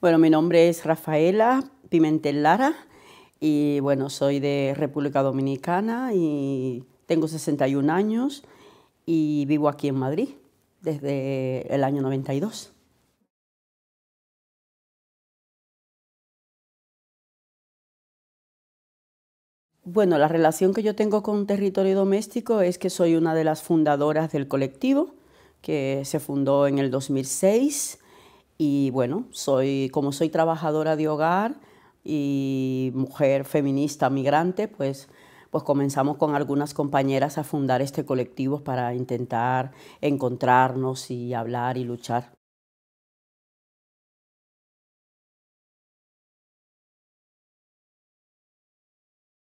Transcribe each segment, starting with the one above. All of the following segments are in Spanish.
Bueno, mi nombre es Rafaela Pimentel Lara y bueno, soy de República Dominicana y tengo 61 años y vivo aquí en Madrid desde el año 92. Bueno, la relación que yo tengo con Territorio Doméstico es que soy una de las fundadoras del colectivo, que se fundó en el 2006 y bueno, soy, como soy trabajadora de hogar y mujer feminista migrante, pues, pues, comenzamos con algunas compañeras a fundar este colectivo para intentar encontrarnos y hablar y luchar.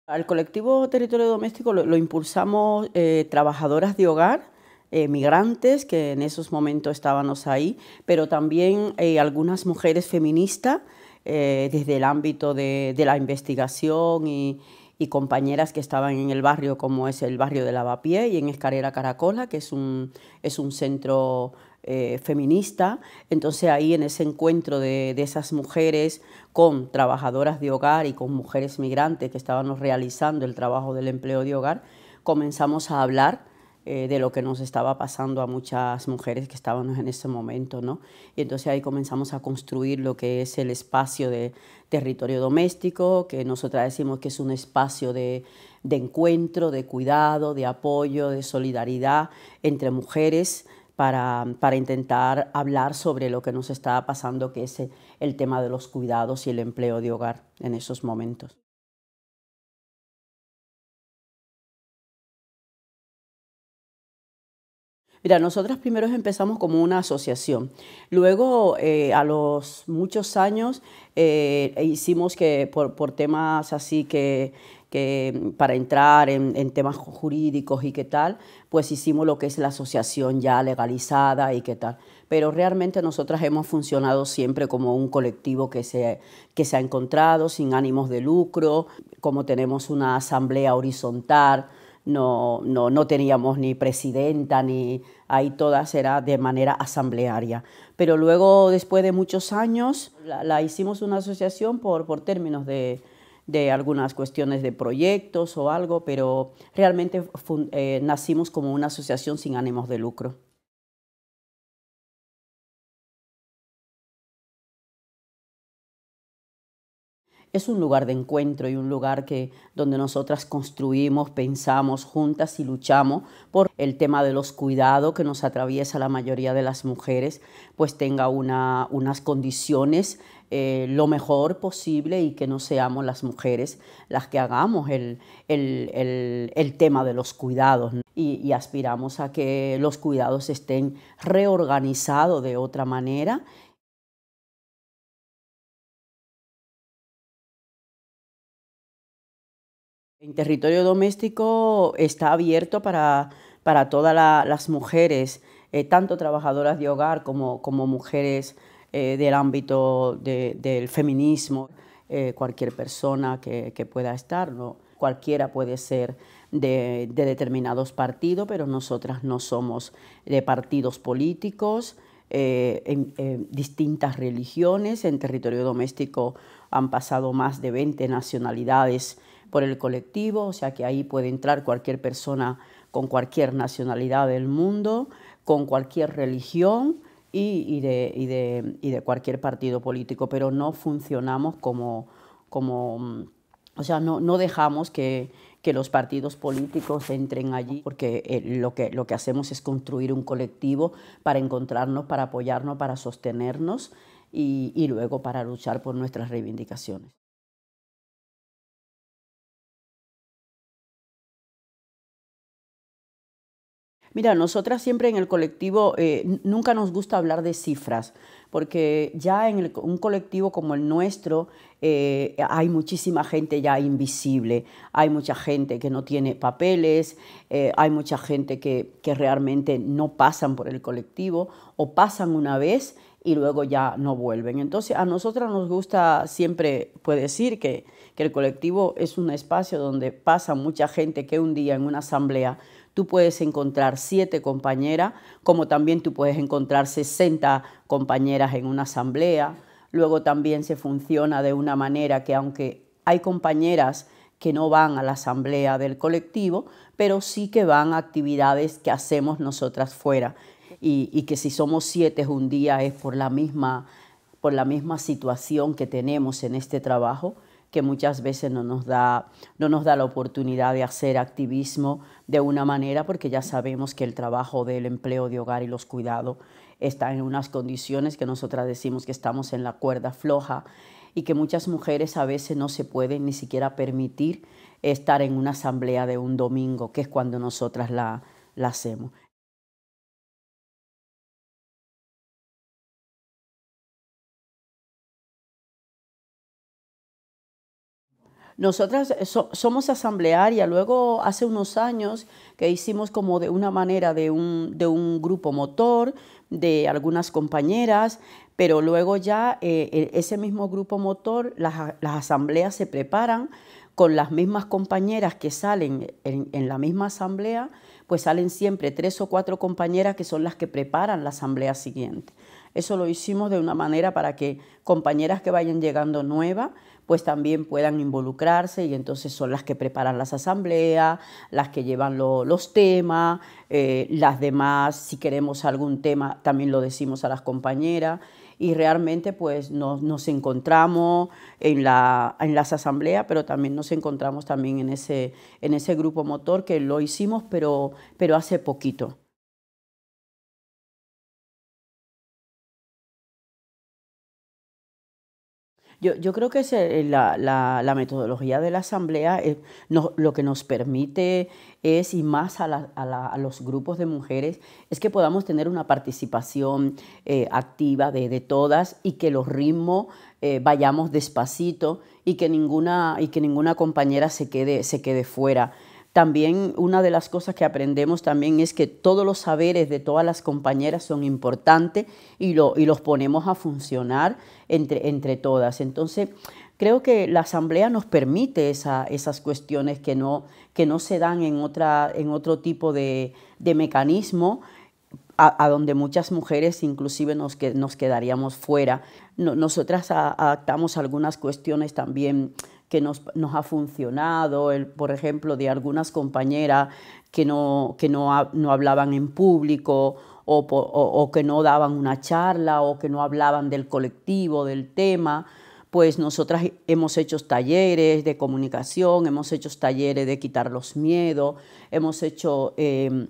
Al colectivo Territorio Doméstico lo, impulsamos eh, trabajadoras de hogar eh, migrantes que en esos momentos estábamos ahí, pero también eh, algunas mujeres feministas eh, desde el ámbito de, la investigación y, compañeras que estaban en el barrio como es el barrio de Lavapié y en Escalera Caracola, que es un, es un centro feminista. Entonces ahí en ese encuentro de, de, esas mujeres con trabajadoras de hogar y con mujeres migrantes que estábamos realizando el trabajo del empleo de hogar, comenzamos a hablar eh, de lo que nos estaba pasando a muchas mujeres que estábamos en ese momento, ¿no? Y entonces ahí comenzamos a construir lo que es el espacio de territorio doméstico, que nosotras decimos que es un espacio de, encuentro, de cuidado, de apoyo, de solidaridad entre mujeres, para, intentar hablar sobre lo que nos estaba pasando, que es el tema de los cuidados y el empleo de hogar en esos momentos. Mira, nosotras primero empezamos como una asociación. Luego, eh, a los muchos años, eh, hicimos que por, temas así que para entrar en, temas jurídicos y qué tal, pues hicimos lo que es la asociación ya legalizada y qué tal. Pero realmente nosotras hemos funcionado siempre como un colectivo que se, que se ha encontrado sin ánimos de lucro, como tenemos una asamblea horizontal, no, no, teníamos ni presidenta, ni ahí todas era de manera asamblearia. Pero luego, después de muchos años, la, hicimos una asociación por, por términos de, algunas cuestiones de proyectos o algo, pero realmente eh, nacimos como una asociación sin ánimos de lucro. es un lugar de encuentro y un lugar que donde nosotras construimos, pensamos juntas y luchamos por el tema de los cuidados que nos atraviesa la mayoría de las mujeres, pues tenga unas condiciones eh, lo mejor posible y que no seamos las mujeres las que hagamos el, tema de los cuidados. Y, y aspiramos a que los cuidados estén reorganizados de otra manera En territorio doméstico está abierto para, para todas las mujeres, eh, tanto trabajadoras de hogar como, mujeres eh, del ámbito del feminismo. Eh, cualquier persona que, pueda estar, ¿no? cualquiera puede ser de, determinados partidos, pero nosotras no somos de partidos políticos, en, distintas religiones. En territorio doméstico han pasado más de 20 nacionalidades por el colectivo, o sea que ahí puede entrar cualquier persona con cualquier nacionalidad del mundo, con cualquier religión y, y, de, cualquier partido político, pero no funcionamos como, mm, o sea, no, dejamos que, los partidos políticos entren allí, porque eh, lo, que, lo que hacemos es construir un colectivo para encontrarnos, para apoyarnos, para sostenernos y luego para luchar por nuestras reivindicaciones. Mira, nosotras siempre en el colectivo eh, nunca nos gusta hablar de cifras, porque ya en un colectivo como el nuestro eh, hay muchísima gente ya invisible, hay mucha gente que no tiene papeles, eh, hay mucha gente que, realmente no pasan por el colectivo o pasan una vez y luego ya no vuelven. Entonces, a nosotras nos gusta siempre, puede decir que, que, el colectivo es un espacio donde pasa mucha gente que un día en una asamblea tú puedes encontrar siete compañeras, como también tú puedes encontrar 60 compañeras en una asamblea. Luego también se funciona de una manera que aunque hay compañeras que no van a la asamblea del colectivo, pero sí que van a actividades que hacemos nosotras fuera y, que si somos siete un día es por la misma por la misma situación que tenemos en este trabajo, que muchas veces no nos, da, la oportunidad de hacer activismo de una manera, porque ya sabemos que el trabajo del empleo de hogar y los cuidados está en unas condiciones que nosotras decimos que estamos en la cuerda floja y que muchas mujeres a veces no se pueden ni siquiera permitir estar en una asamblea de un domingo, que es cuando nosotras la hacemos. Nosotras eh, somos asamblearia, luego hace unos años que hicimos como de una manera de un, grupo motor, de algunas compañeras, pero luego ya eh, e, ese mismo grupo motor, las, asambleas se preparan con las mismas compañeras que salen en, en la misma asamblea, pues salen siempre tres o cuatro compañeras que son las que preparan la asamblea siguiente. Eso lo hicimos de una manera para que compañeras que vayan llegando nuevas, pues también puedan involucrarse y entonces son las que preparan las asambleas, las que llevan los temas, eh, las demás, si queremos algún tema, también lo decimos a las compañeras y realmente pues nos, encontramos en, las asambleas, pero también nos encontramos también en ese, en ese grupo motor que lo hicimos, pero, pero hace poquito. Yo, yo creo que eh, la, la, metodología de la asamblea eh, lo que nos permite es, y más a, los grupos de mujeres, es que podamos tener una participación eh, activa de, todas y que los ritmos vayamos despacito y que ninguna, y que ninguna compañera se quede, se quede fuera. También una de las cosas que aprendemos también es que todos los saberes de todas las compañeras son importantes y, los ponemos a funcionar entre, todas. Entonces, creo que la asamblea nos permite esas cuestiones que no, se dan en, otra, en otro tipo de, mecanismo. A, donde muchas mujeres inclusive nos, quedaríamos fuera. nosotras adaptamos algunas cuestiones también que nos, ha funcionado, por ejemplo, de algunas compañeras que, no, que no, no hablaban en público o, que no daban una charla o que no hablaban del colectivo, del tema pues nosotras hemos hecho talleres de comunicación, hemos hecho talleres de quitar los miedos, hemos hecho... Eh,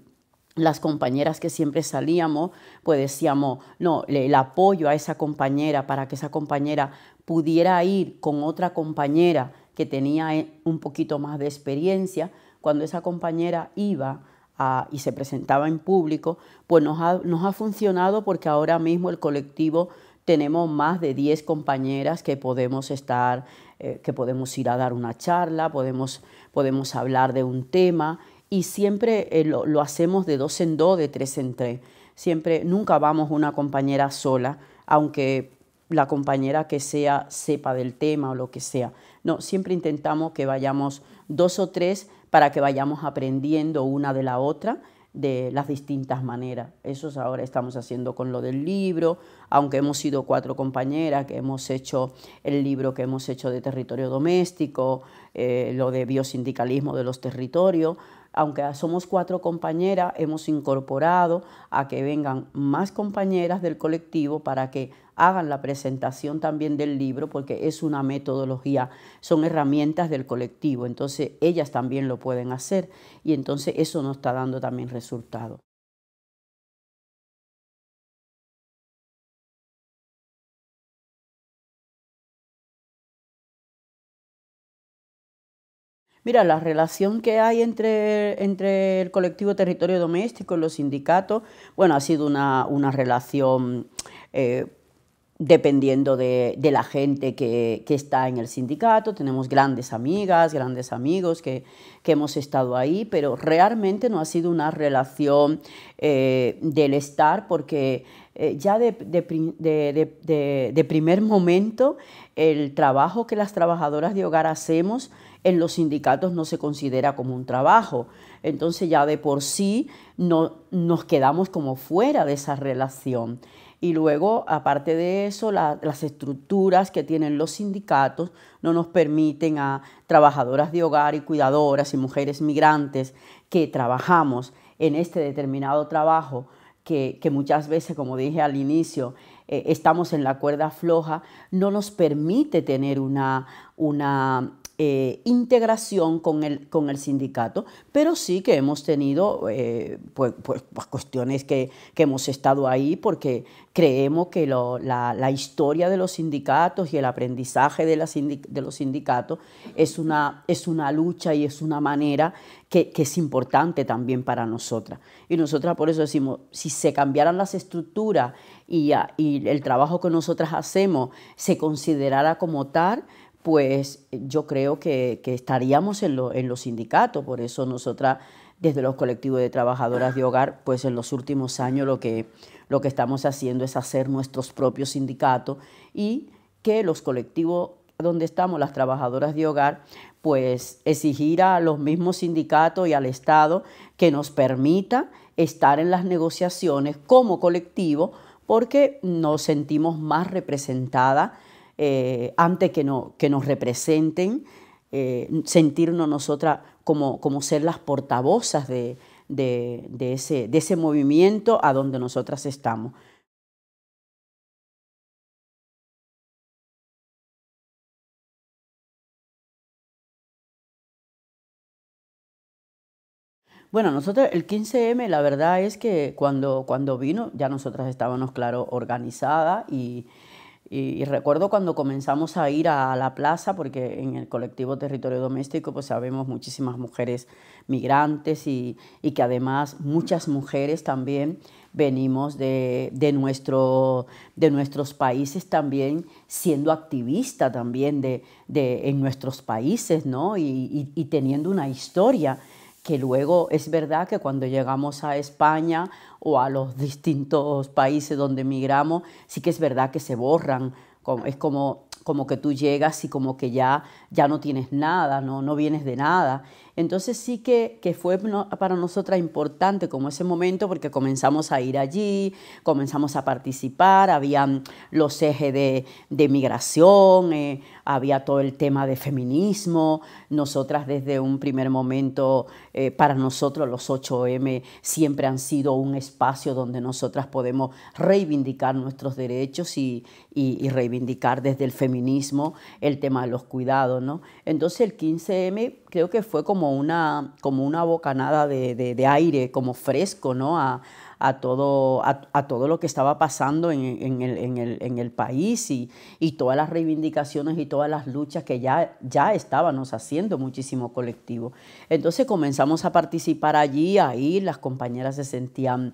las compañeras que siempre salíamos, pues decíamos, no, el apoyo a esa compañera para que esa compañera pudiera ir con otra compañera que tenía eh, un poquito más de experiencia, cuando esa compañera iba y se presentaba en público, pues nos ha, funcionado porque ahora mismo el colectivo tenemos más de 10 compañeras que podemos estar, eh, que podemos ir a dar una charla, podemos, podemos hablar de un tema y siempre eh, lo, lo, hacemos de dos en dos, de tres en tres. Siempre, nunca vamos una compañera sola, aunque la compañera que sea sepa del tema o lo que sea. No, siempre intentamos que vayamos dos o tres para que vayamos aprendiendo una de la otra de las distintas maneras. Eso ahora estamos haciendo con lo del libro, aunque hemos sido cuatro compañeras, que hemos hecho el libro que hemos hecho de territorio doméstico, eh, lo de biosindicalismo de los territorios, aunque somos cuatro compañeras, hemos incorporado a que vengan más compañeras del colectivo para que hagan la presentación también del libro, porque es una metodología, son herramientas del colectivo, entonces ellas también lo pueden hacer y entonces eso nos está dando también resultado. Mira, la relación que hay entre, el colectivo territorio doméstico y los sindicatos, bueno, ha sido una, relación... Eh, dependiendo de, la gente que, está en el sindicato. Tenemos grandes amigas, grandes amigos que, hemos estado ahí, pero realmente no ha sido una relación eh, del estar porque eh, ya de, de, primer momento el trabajo que las trabajadoras de hogar hacemos en los sindicatos no se considera como un trabajo. Entonces ya de por sí no, nos quedamos como fuera de esa relación. Y luego, aparte de eso, las estructuras que tienen los sindicatos no nos permiten a trabajadoras de hogar y cuidadoras y mujeres migrantes que trabajamos en este determinado trabajo, que, muchas veces, como dije al inicio, eh, estamos en la cuerda floja, no nos permite tener una, una eh, integración con el, con el sindicato, pero sí que hemos tenido eh, pues, pues, pues, cuestiones que, hemos estado ahí porque creemos que la, historia de los sindicatos y el aprendizaje de, los sindicatos es una, es una lucha y es una manera que, es importante también para nosotras. Y nosotras por eso decimos, si se cambiaran las estructuras y el trabajo que nosotras hacemos se considerara como tal, pues yo creo que, estaríamos en, los sindicatos. Por eso nosotras, desde los colectivos de trabajadoras de hogar, pues en los últimos años lo que, lo que estamos haciendo es hacer nuestros propios sindicatos y que los colectivos donde estamos las trabajadoras de hogar, pues exigir a los mismos sindicatos y al Estado que nos permita estar en las negociaciones como colectivo porque nos sentimos más representadas eh, antes que, no, que nos representen, eh, sentirnos nosotras como, como ser las portavozas de, ese, de ese movimiento a donde nosotras estamos. Bueno, nosotros el 15M, la verdad es que cuando, cuando vino, ya nosotras estábamos, claro, organizadas y, y, recuerdo cuando comenzamos a ir a, la plaza, porque en el colectivo Territorio Doméstico pues sabemos muchísimas mujeres migrantes y, que además muchas mujeres también venimos de, nuestro, de nuestros países también, siendo activistas también de, en nuestros países, ¿no? Y, y teniendo una historia que luego es verdad que cuando llegamos a España o a los distintos países donde emigramos, sí que es verdad que se borran, es como, como que tú llegas y como que ya, ya no tienes nada, no, no vienes de nada. Entonces sí que, fue para nosotras importante como ese momento porque comenzamos a ir allí, comenzamos a participar, habían los ejes de, migración, eh, había todo el tema de feminismo, nosotras desde un primer momento, eh, para nosotros los 8M siempre han sido un espacio donde nosotras podemos reivindicar nuestros derechos y, y reivindicar desde el feminismo el tema de los cuidados. ¿no? Entonces el 15M creo que fue como una, como una bocanada de, aire, como fresco, ¿no? A, todo, a, todo lo que estaba pasando en, el, país y, todas las reivindicaciones y todas las luchas que ya, ya estábamos haciendo muchísimo colectivo. Entonces comenzamos a participar allí, ahí las compañeras se sentían...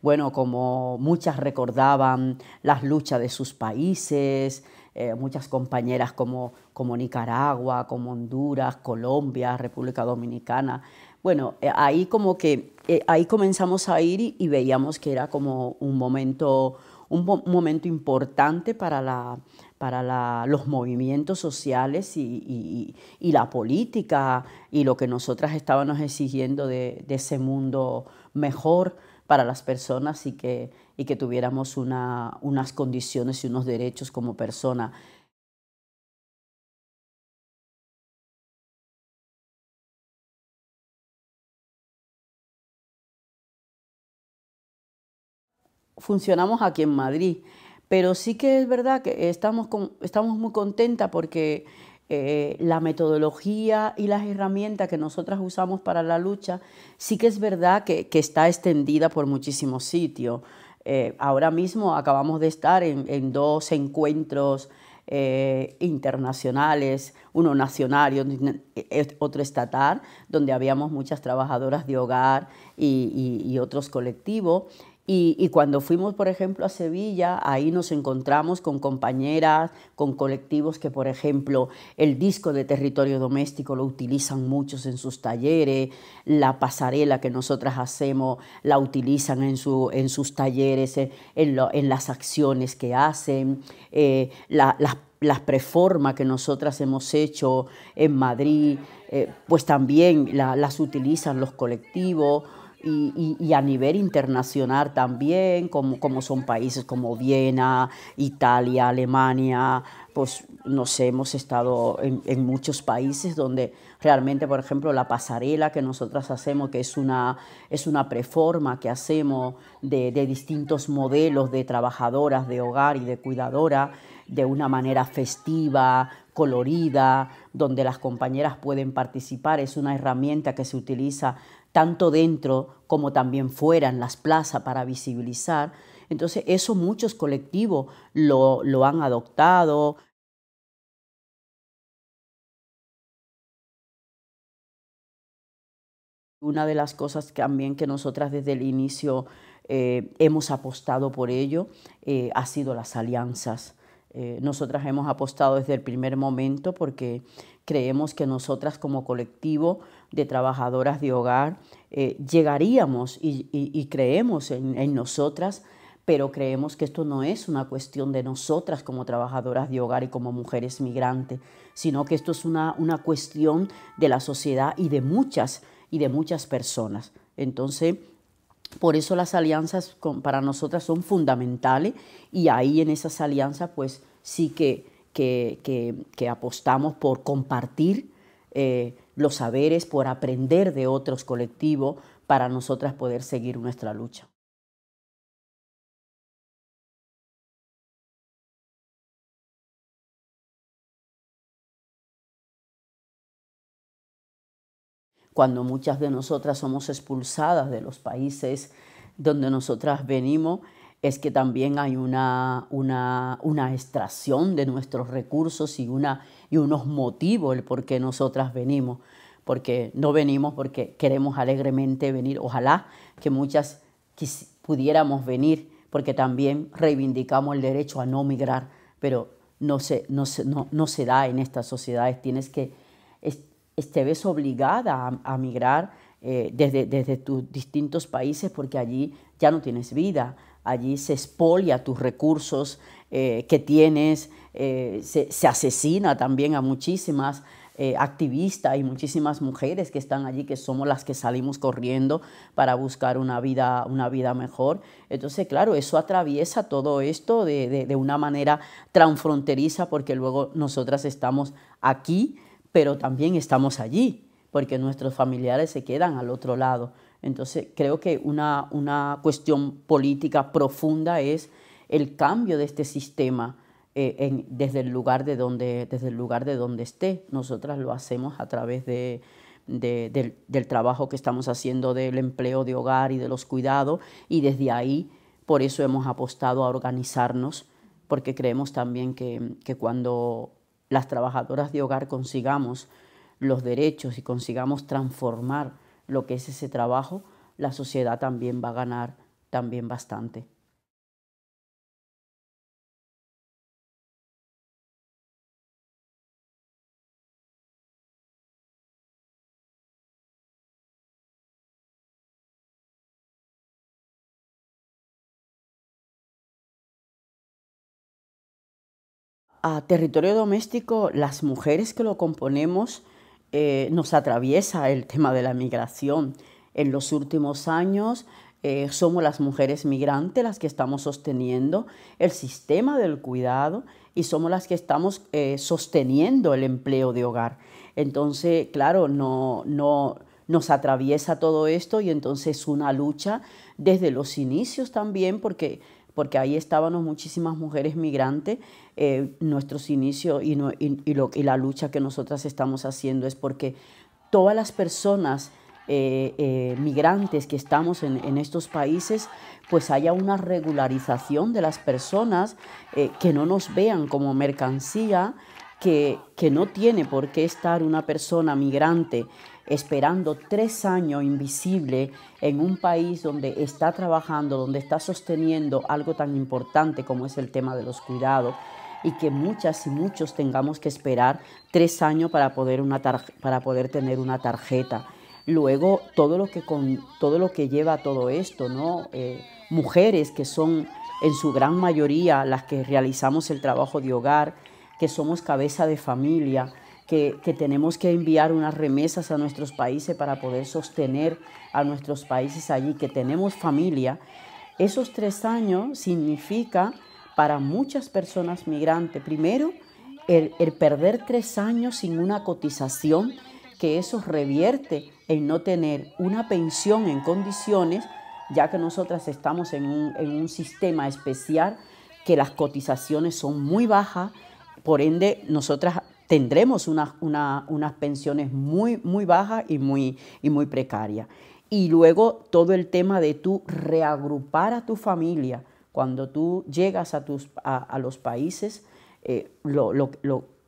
Bueno, como muchas recordaban las luchas de sus países, eh, muchas compañeras como, Nicaragua, como Honduras, Colombia, República Dominicana. Bueno, eh, ahí como que eh, ahí comenzamos a ir y, veíamos que era como un momento, un, momento importante para, los movimientos sociales y, la política y lo que nosotras estábamos exigiendo de ese mundo mejor para las personas y que, y que tuviéramos unas condiciones y unos derechos como persona. Funcionamos aquí en Madrid, pero sí que es verdad que estamos, estamos muy contentas porque eh, la metodología y las herramientas que nosotras usamos para la lucha, sí que es verdad que, está extendida por muchísimos sitios. Eh, ahora mismo acabamos de estar en, dos encuentros eh, internacionales, uno nacional y e, e, otro estatal, donde habíamos muchas trabajadoras de hogar y otros colectivos. Y, cuando fuimos, por ejemplo, a Sevilla, ahí nos encontramos con compañeras, con colectivos que, por ejemplo, el disco de territorio doméstico lo utilizan muchos en sus talleres, la pasarela que nosotras hacemos la utilizan en, su, en sus talleres, eh, en, las acciones que hacen, eh, las preformas que nosotras hemos hecho en Madrid, eh, pues también las utilizan los colectivos y, y, a nivel internacional también, como, como son países como Viena, Italia, Alemania, pues nos hemos estado en, en, muchos países donde realmente, por ejemplo, la pasarela que nosotras hacemos, que es una, es una preforma que hacemos de, de distintos modelos de trabajadoras de hogar y de cuidadora, de una manera festiva, colorida, donde las compañeras pueden participar. Es una herramienta que se utiliza tanto dentro como también fuera en las plazas para visibilizar. Entonces eso muchos colectivos lo, lo han adoptado, Una de las cosas también que nosotras desde el inicio eh, hemos apostado por ello eh, ha sido las alianzas. Eh, nosotras hemos apostado desde el primer momento porque creemos que nosotras como colectivo de trabajadoras de hogar, eh, llegaríamos y, creemos en, nosotras, pero creemos que esto no es una cuestión de nosotras como trabajadoras de hogar y como mujeres migrantes, sino que esto es una, una cuestión de la sociedad y de muchas y de muchas personas. Entonces, por eso las alianzas para nosotras son fundamentales y ahí en esas alianzas pues sí que, que, apostamos por compartir eh, los saberes, por aprender de otros colectivos para nosotras poder seguir nuestra lucha. Cuando muchas de nosotras somos expulsadas de los países donde nosotras venimos, es que también hay una, extracción de nuestros recursos y, unos motivos el por qué nosotras venimos, porque no venimos porque queremos alegremente venir, ojalá que muchas pudiéramos venir, porque también reivindicamos el derecho a no migrar, pero no se, da en estas sociedades, tienes que, este, ves obligada a, migrar eh, desde tus distintos países porque allí ya no tienes vida, allí se expolia tus recursos eh, que tienes, eh, se, asesina también a muchísimas eh, activistas y muchísimas mujeres que están allí, que somos las que salimos corriendo para buscar una vida, una vida mejor. Entonces, claro, eso atraviesa todo esto de, de una manera transfronteriza, porque luego nosotras estamos aquí, pero también estamos allí, porque nuestros familiares se quedan al otro lado. Entonces, creo que una, cuestión política profunda es el cambio de este sistema eh, desde, el lugar de donde, desde el lugar de donde esté. Nosotras lo hacemos a través del, trabajo que estamos haciendo del empleo de hogar y de los cuidados y desde ahí por eso hemos apostado a organizarnos porque creemos también que cuando las trabajadoras de hogar consigamos los derechos y consigamos transformar lo que es ese trabajo, la sociedad también va a ganar también bastante. a territorio doméstico, las mujeres que lo componemos eh, nos atraviesa el tema de la migración. En los últimos años eh, somos las mujeres migrantes las que estamos sosteniendo el sistema del cuidado y somos las que estamos eh, sosteniendo el empleo de hogar. Entonces, claro, no, nos atraviesa todo esto y entonces es una lucha desde los inicios también porque porque ahí estábamos muchísimas mujeres migrantes. Eh, nuestros inicios y, la lucha que nosotras estamos haciendo es porque todas las personas eh, eh, migrantes que estamos en, estos países, pues haya una regularización de las personas, que no nos vean como mercancía, que, no tiene por qué estar una persona migrante esperando tres años invisible en un país donde está trabajando, donde está sosteniendo algo tan importante como es el tema de los cuidados y que muchas y muchos tengamos que esperar tres años para poder, una para poder tener una tarjeta. Luego, todo lo que, con, todo lo que lleva todo esto, ¿no? Eh, mujeres que son en su gran mayoría las que realizamos el trabajo de hogar, que somos cabeza de familia, que, tenemos que enviar unas remesas a nuestros países para poder sostener a nuestros países allí, que tenemos familia, esos tres años significa para muchas personas migrantes, primero, el, perder tres años sin una cotización, que eso revierte en no tener una pensión en condiciones, ya que nosotras estamos en un, en un sistema especial, que las cotizaciones son muy bajas, por ende, nosotras tendremos unas, unas pensiones muy, muy bajas y muy, y muy precarias. Y luego todo el tema de tu reagrupar a tu familia. Cuando tú llegas a, tus, a, los países, eh, lo, lo,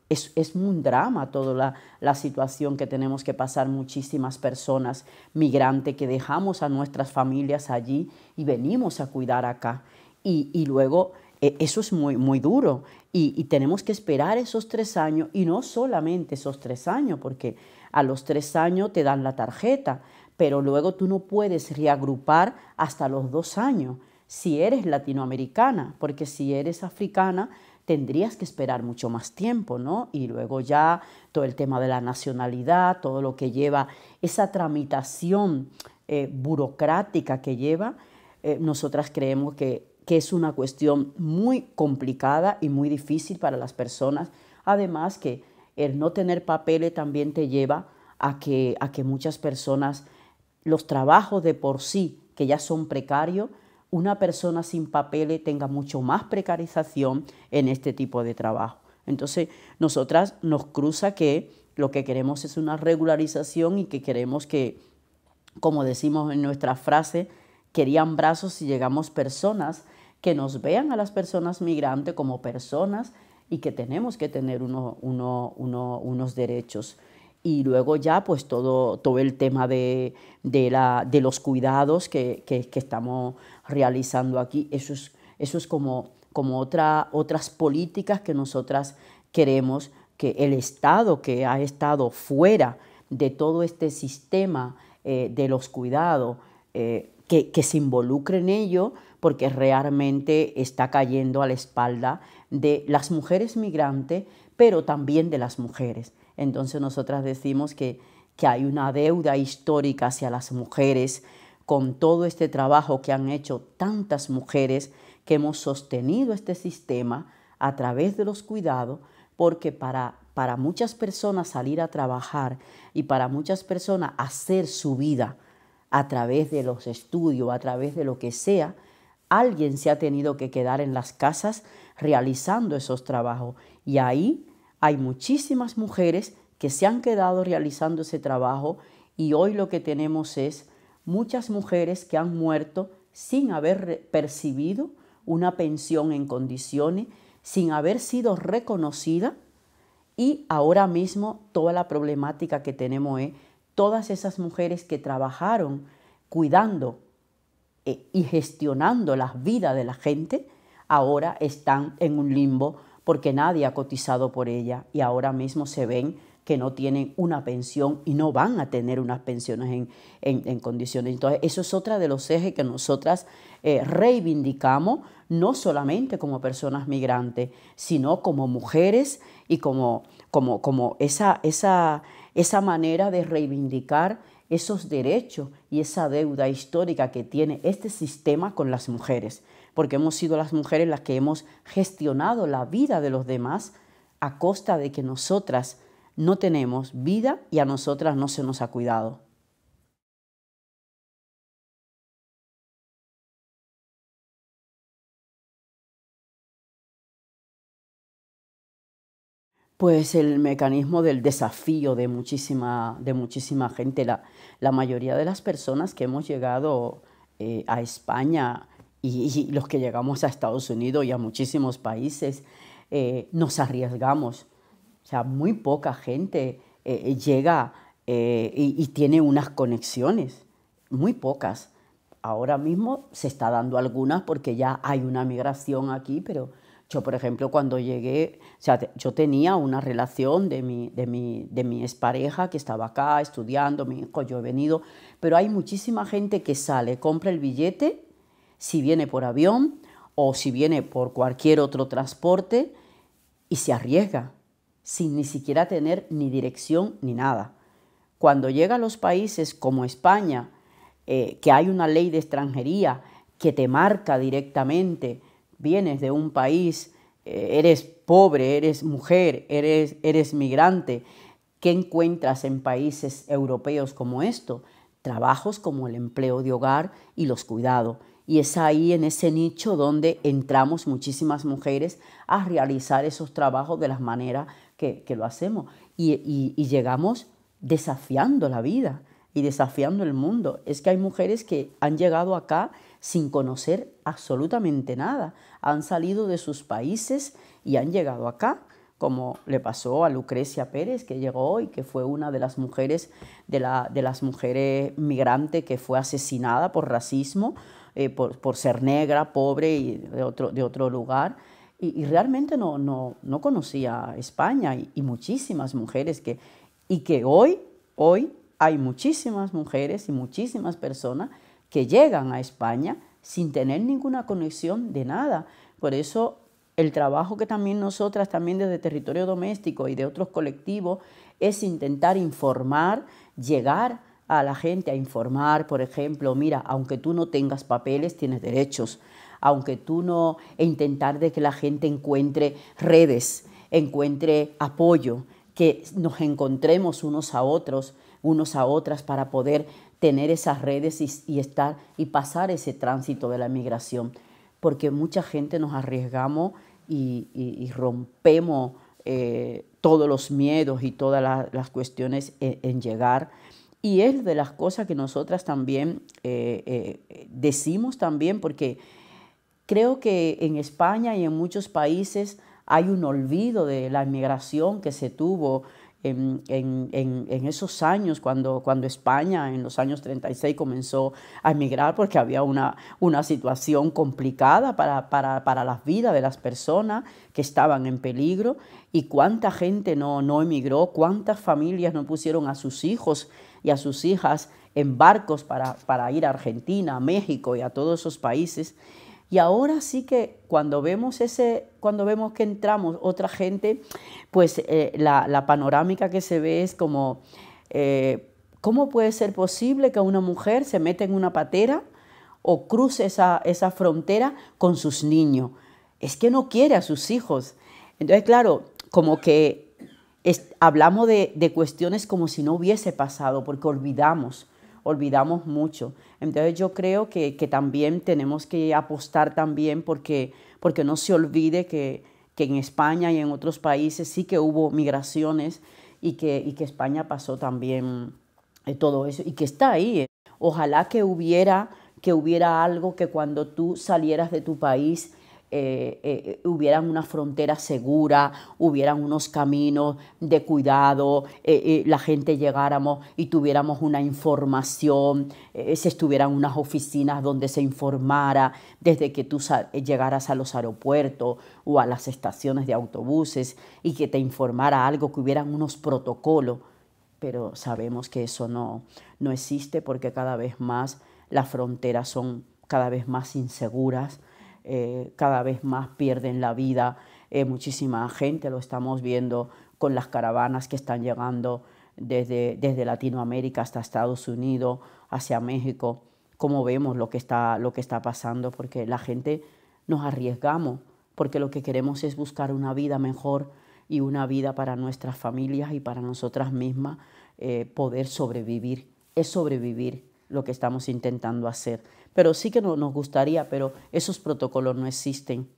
es, es, un drama toda la, situación que tenemos que pasar muchísimas personas migrantes que dejamos a nuestras familias allí y venimos a cuidar acá. Y, y luego e, eso es muy, muy duro y, tenemos que esperar esos tres años y no solamente esos tres años, porque a los tres años te dan la tarjeta, pero luego tú no puedes reagrupar hasta los dos años si eres latinoamericana, porque si eres africana tendrías que esperar mucho más tiempo, ¿no? Y luego ya todo el tema de la nacionalidad, todo lo que lleva esa tramitación eh, burocrática que lleva, eh, nosotras creemos que que es una cuestión muy complicada y muy difícil para las personas. Además que el no tener papeles también te lleva a que, a que muchas personas, los trabajos de por sí, que ya son precarios, una persona sin papeles tenga mucho más precarización en este tipo de trabajo. Entonces, nosotras nos cruza que lo que queremos es una regularización y que queremos que, como decimos en nuestra frase, querían brazos y llegamos personas que nos vean a las personas migrantes como personas y que tenemos que tener unos derechos. Y luego ya pues todo, todo el tema de, los cuidados que, estamos realizando aquí, eso es, como, como otra, otras políticas que nosotras queremos que el Estado que ha estado fuera de todo este sistema eh, de los cuidados, eh, que se involucre en ello, porque realmente está cayendo a la espalda de las mujeres migrantes, pero también de las mujeres. Entonces nosotras decimos que, que hay una deuda histórica hacia las mujeres con todo este trabajo que han hecho tantas mujeres que hemos sostenido este sistema a través de los cuidados, porque para, para muchas personas salir a trabajar y para muchas personas hacer su vida, a través de los estudios, a través de lo que sea, alguien se ha tenido que quedar en las casas realizando esos trabajos y ahí hay muchísimas mujeres que se han quedado realizando ese trabajo y hoy lo que tenemos es muchas mujeres que han muerto sin haber percibido una pensión en condiciones, sin haber sido reconocida y ahora mismo toda la problemática que tenemos es todas esas mujeres que trabajaron cuidando eh, y gestionando las vidas de la gente, ahora están en un limbo porque nadie ha cotizado por ella y ahora mismo se ven que no tienen una pensión y no van a tener unas pensiones en, condiciones. Entonces, eso es otra de los ejes que nosotras eh, reivindicamos, no solamente como personas migrantes, sino como mujeres y como, esa manera de reivindicar esos derechos y esa deuda histórica que tiene este sistema con las mujeres, porque hemos sido las mujeres las que hemos gestionado la vida de los demás a costa de que nosotras no tenemos vida y a nosotras no se nos ha cuidado. Pues el mecanismo del desafío de muchísima, de muchísima gente, la, la mayoría de las personas que hemos llegado eh, a España y, los que llegamos a Estados Unidos y a muchísimos países, eh, nos arriesgamos. O sea, muy poca gente eh, llega y, y tiene unas conexiones, muy pocas. Ahora mismo se está dando algunas porque ya hay una migración aquí, pero yo, por ejemplo, cuando llegué, o sea, yo tenía una relación de mi, de, mi, expareja que estaba acá estudiando, mi hijo, yo he venido, pero hay muchísima gente que sale, compra el billete, si viene por avión o si viene por cualquier otro transporte, y se arriesga, sin ni siquiera tener ni dirección ni nada. Cuando llega a los países como España, eh, que hay una ley de extranjería que te marca directamente, vienes de un país, eh, eres pobre, eres mujer, eres, eres migrante, ¿qué encuentras en países europeos como esto? Trabajos como el empleo de hogar y los cuidados. Y es ahí en ese nicho donde entramos muchísimas mujeres a realizar esos trabajos de las maneras que, lo hacemos. Y, y llegamos desafiando la vida y desafiando el mundo. Es que hay mujeres que han llegado acá sin conocer absolutamente nada. Han salido de sus países y han llegado acá, como le pasó a Lucrecia Pérez, que llegó hoy, que fue una de las mujeres, de, las mujeres migrantes que fue asesinada por racismo, eh, por, ser negra, pobre y de otro, lugar. Y, realmente no, conocía España y, y muchísimas mujeres que, y que hoy, hoy hay muchísimas mujeres y muchísimas personas que llegan a España sin tener ninguna conexión de nada. Por eso el trabajo que también nosotras, también desde territorio doméstico y de otros colectivos, es intentar informar, llegar a la gente a informar, por ejemplo, mira, aunque tú no tengas papeles, tienes derechos, aunque tú no, e intentar de que la gente encuentre redes, encuentre apoyo, que nos encontremos unos a otros, unos a otras para poder tener esas redes y, estar y pasar ese tránsito de la migración, porque mucha gente nos arriesgamos y, rompemos eh, todos los miedos y todas las cuestiones e, en, llegar. Y es de las cosas que nosotras también eh, eh, decimos también, porque creo que en España y en muchos países hay un olvido de la migración que se tuvo en, esos años, cuando, cuando España en los años 36 comenzó a emigrar porque había una, una situación complicada para, para, para las vidas de las personas que estaban en peligro y cuánta gente no, emigró, cuántas familias no pusieron a sus hijos y a sus hijas en barcos para, para ir a Argentina, a México y a todos esos países. Y ahora sí que cuando vemos, ese, cuando vemos que entramos otra gente, pues eh, la, panorámica que se ve es como, eh, ¿cómo puede ser posible que una mujer se meta en una patera o cruce esa, frontera con sus niños? Es que no quiere a sus hijos. Entonces, claro, como que hablamos de, cuestiones como si no hubiese pasado, porque olvidamos, olvidamos mucho. Entonces yo creo que, también tenemos que apostar también porque, porque no se olvide que, que, en España y en otros países sí que hubo migraciones y que, y que España pasó también eh, todo eso y que está ahí. ¿eh? Ojalá que hubiera, que hubiera algo que cuando tú salieras de tu país, eh, eh, hubieran una frontera segura, hubieran unos caminos de cuidado, eh, la gente llegáramos y tuviéramos una información, si estuvieran unas oficinas donde se informara desde que tú llegaras a los aeropuertos o a las estaciones de autobuses y que te informara algo, que hubieran unos protocolos, pero sabemos que eso no existe porque cada vez más las fronteras son cada vez más inseguras, eh, cada vez más pierden la vida, eh, muchísima gente lo estamos viendo con las caravanas que están llegando desde, desde Latinoamérica hasta Estados Unidos, hacia México, cómo vemos lo que, está, pasando, porque la gente nos arriesgamos, porque lo que queremos es buscar una vida mejor y una vida para nuestras familias y para nosotras mismas, eh, poder sobrevivir. Es sobrevivir lo que estamos intentando hacer pero sí que nos gustaría, pero esos protocolos no existen.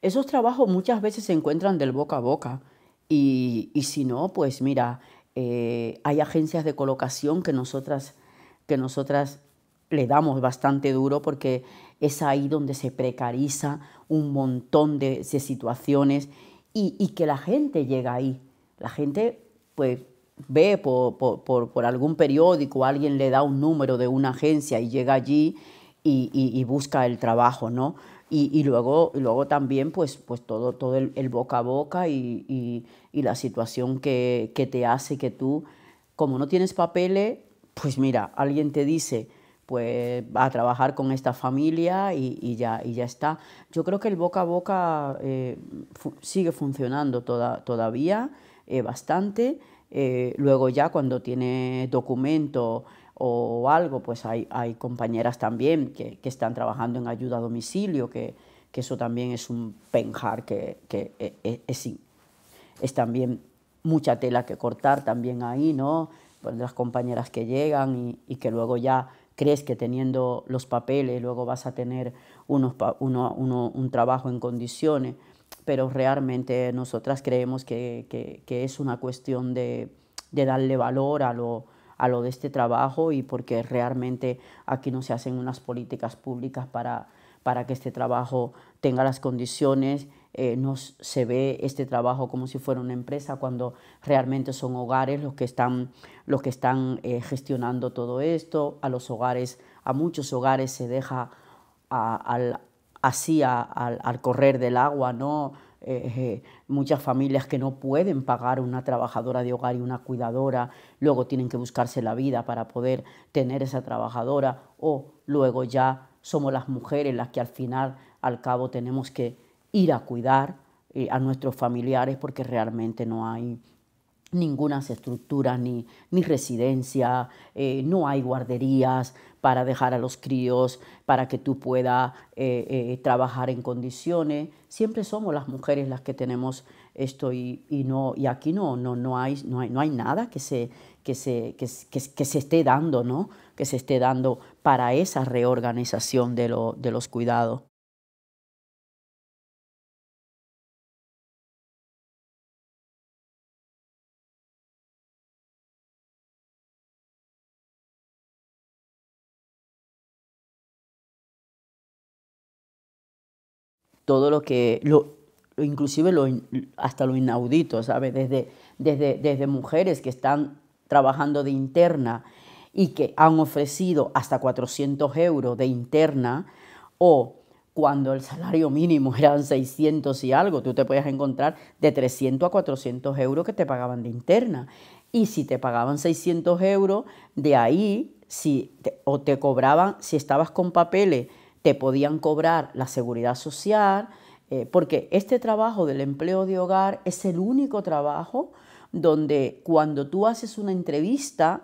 Esos trabajos muchas veces se encuentran del boca a boca y, si no, pues mira, eh, hay agencias de colocación que nosotras, que nosotras le damos bastante duro porque es ahí donde se precariza un montón de situaciones y, que la gente llega ahí. La gente, pues, ve por, algún periódico, alguien le da un número de una agencia y llega allí y, busca el trabajo, ¿no? Y, luego, luego también, pues, pues todo, todo el, boca a boca y, la situación que, que te hace que tú, como no tienes papeles, pues mira, alguien te dice, pues a trabajar con esta familia y, ya, y ya está. Yo creo que el boca a boca eh, sigue funcionando todavía eh, bastante. Eh, luego ya cuando tiene documento o algo, pues hay, hay compañeras también que, que, están trabajando en ayuda a domicilio, que, que eso también es un penjar que, que e, e, es, es, es también mucha tela que cortar también ahí, ¿no? Pues las compañeras que llegan y, y que luego ya crees que teniendo los papeles luego vas a tener unos, un trabajo en condiciones, pero realmente nosotras creemos que, es una cuestión de, darle valor a lo, a lo de este trabajo y porque realmente aquí no se hacen unas políticas públicas para, para que este trabajo tenga las condiciones. Eh, no se ve este trabajo como si fuera una empresa cuando realmente son hogares los que están los que están eh, gestionando todo esto, a los hogares, a muchos hogares se deja así al, correr del agua, ¿no? Eh, eh, muchas familias que no pueden pagar una trabajadora de hogar y una cuidadora, luego tienen que buscarse la vida para poder tener esa trabajadora, o luego ya somos las mujeres las que al final, al cabo, tenemos que ir a cuidar a nuestros familiares porque realmente no hay, ninguna estructura ni, ni residencia, eh, no hay guarderías para dejar a los críos, para que tú puedas eh, eh, trabajar en condiciones. Siempre somos las mujeres las que tenemos esto y, no, y aquí no, no, no, hay, no, hay, nada que se, que se, esté dando, ¿no? que se esté dando para esa reorganización de los cuidados. todo lo que, lo, inclusive hasta lo inaudito, ¿sabes? Desde, desde, mujeres que están trabajando de interna y que han ofrecido hasta 400 euros de interna o cuando el salario mínimo eran 600 y algo, tú te podías encontrar de 300 a 400 euros que te pagaban de interna. Y si te pagaban 600 euros, de ahí, si o te cobraban, si estabas con papeles te podían cobrar la seguridad social, eh, porque este trabajo del empleo de hogar es el único trabajo donde cuando tú haces una entrevista,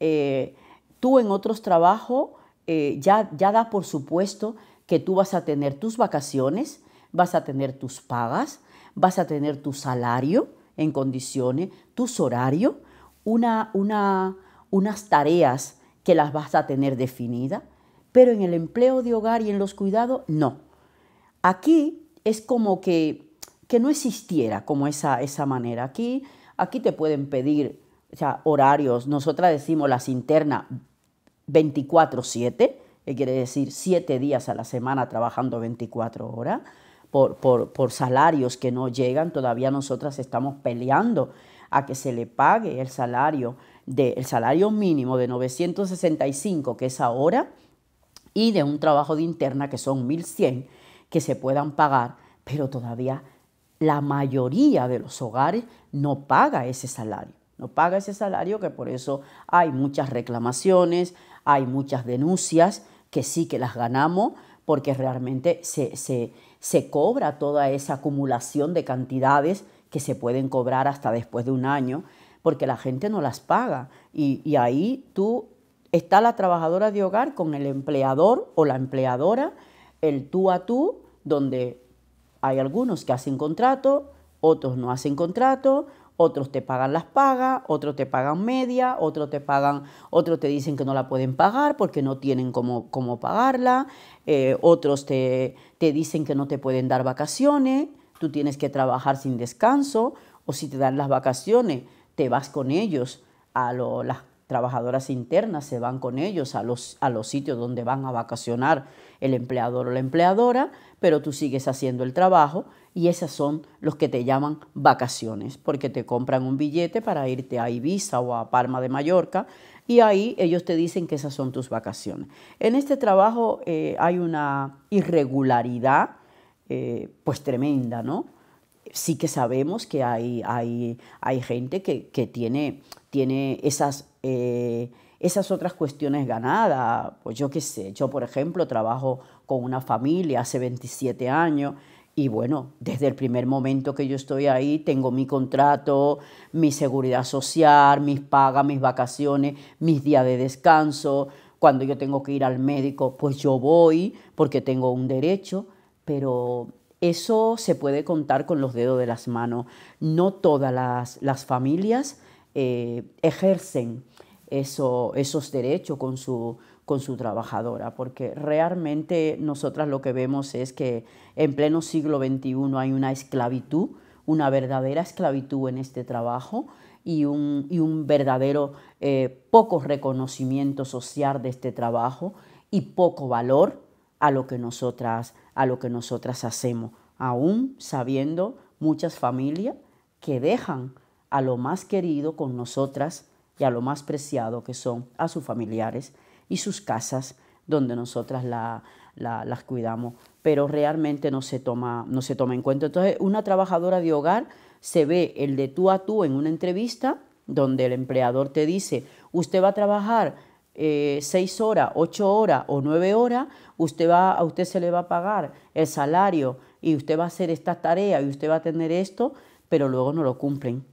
eh, tú en otros trabajos eh, ya, ya da por supuesto que tú vas a tener tus vacaciones, vas a tener tus pagas, vas a tener tu salario en condiciones, tus horarios, una, una, unas tareas que las vas a tener definidas pero en el empleo de hogar y en los cuidados, no. Aquí es como que, que no existiera como esa, manera. Aquí, aquí te pueden pedir horarios, nosotras decimos las internas 24-7, que quiere decir 7 días a la semana trabajando 24 horas, por, por, salarios que no llegan, todavía nosotras estamos peleando a que se le pague el salario, de, el salario mínimo de 965, que es ahora, y de un trabajo de interna, que son 1.100, que se puedan pagar, pero todavía la mayoría de los hogares no paga ese salario. No paga ese salario que por eso hay muchas reclamaciones, hay muchas denuncias, que sí que las ganamos, porque realmente se, se, cobra toda esa acumulación de cantidades que se pueden cobrar hasta después de un año, porque la gente no las paga. y ahí tú Está la trabajadora de hogar con el empleador o la empleadora, el tú a tú, donde hay algunos que hacen contrato, otros no hacen contrato, otros te pagan las pagas, otros te pagan media, otros te dicen que no la pueden pagar porque no tienen cómo, pagarla, eh, otros te, dicen que no te pueden dar vacaciones, tú tienes que trabajar sin descanso, o si te dan las vacaciones, te vas con ellos a lo, las trabajadoras internas se van con ellos a los, a los sitios donde van a vacacionar el empleador o la empleadora, pero tú sigues haciendo el trabajo y esas son los que te llaman vacaciones, porque te compran un billete para irte a Ibiza o a Palma de Mallorca y ahí ellos te dicen que esas son tus vacaciones. En este trabajo eh, hay una irregularidad eh, pues tremenda, ¿no? Sí que sabemos que hay, hay, hay gente que, que tiene tiene eh, esas, otras cuestiones ganadas. Pues yo qué sé, yo por ejemplo trabajo con una familia hace 27 años y bueno, desde el primer momento que yo estoy ahí, tengo mi contrato, mi seguridad social, mis pagas, mis vacaciones, mis días de descanso. Cuando yo tengo que ir al médico, pues yo voy porque tengo un derecho, pero eso se puede contar con los dedos de las manos. No todas las familias eh, ejercen esos derechos con su, trabajadora, porque realmente nosotras lo que vemos es que en pleno siglo XXI hay una esclavitud, una verdadera esclavitud en este trabajo y un, verdadero eh, poco reconocimiento social de este trabajo y poco valor a lo que nosotras, a lo que nosotras hacemos, aún sabiendo muchas familias que dejan a lo más querido con nosotras y a lo más preciado que son a sus familiares y sus casas donde nosotras la, las cuidamos, pero realmente no se, toma, no se toma en cuenta. Entonces, una trabajadora de hogar se ve el de tú a tú en una entrevista donde el empleador te dice, usted va a trabajar eh, seis horas, ocho horas o nueve horas, usted va, a usted se le va a pagar el salario y usted va a hacer esta tarea y usted va a tener esto, pero luego no lo cumplen.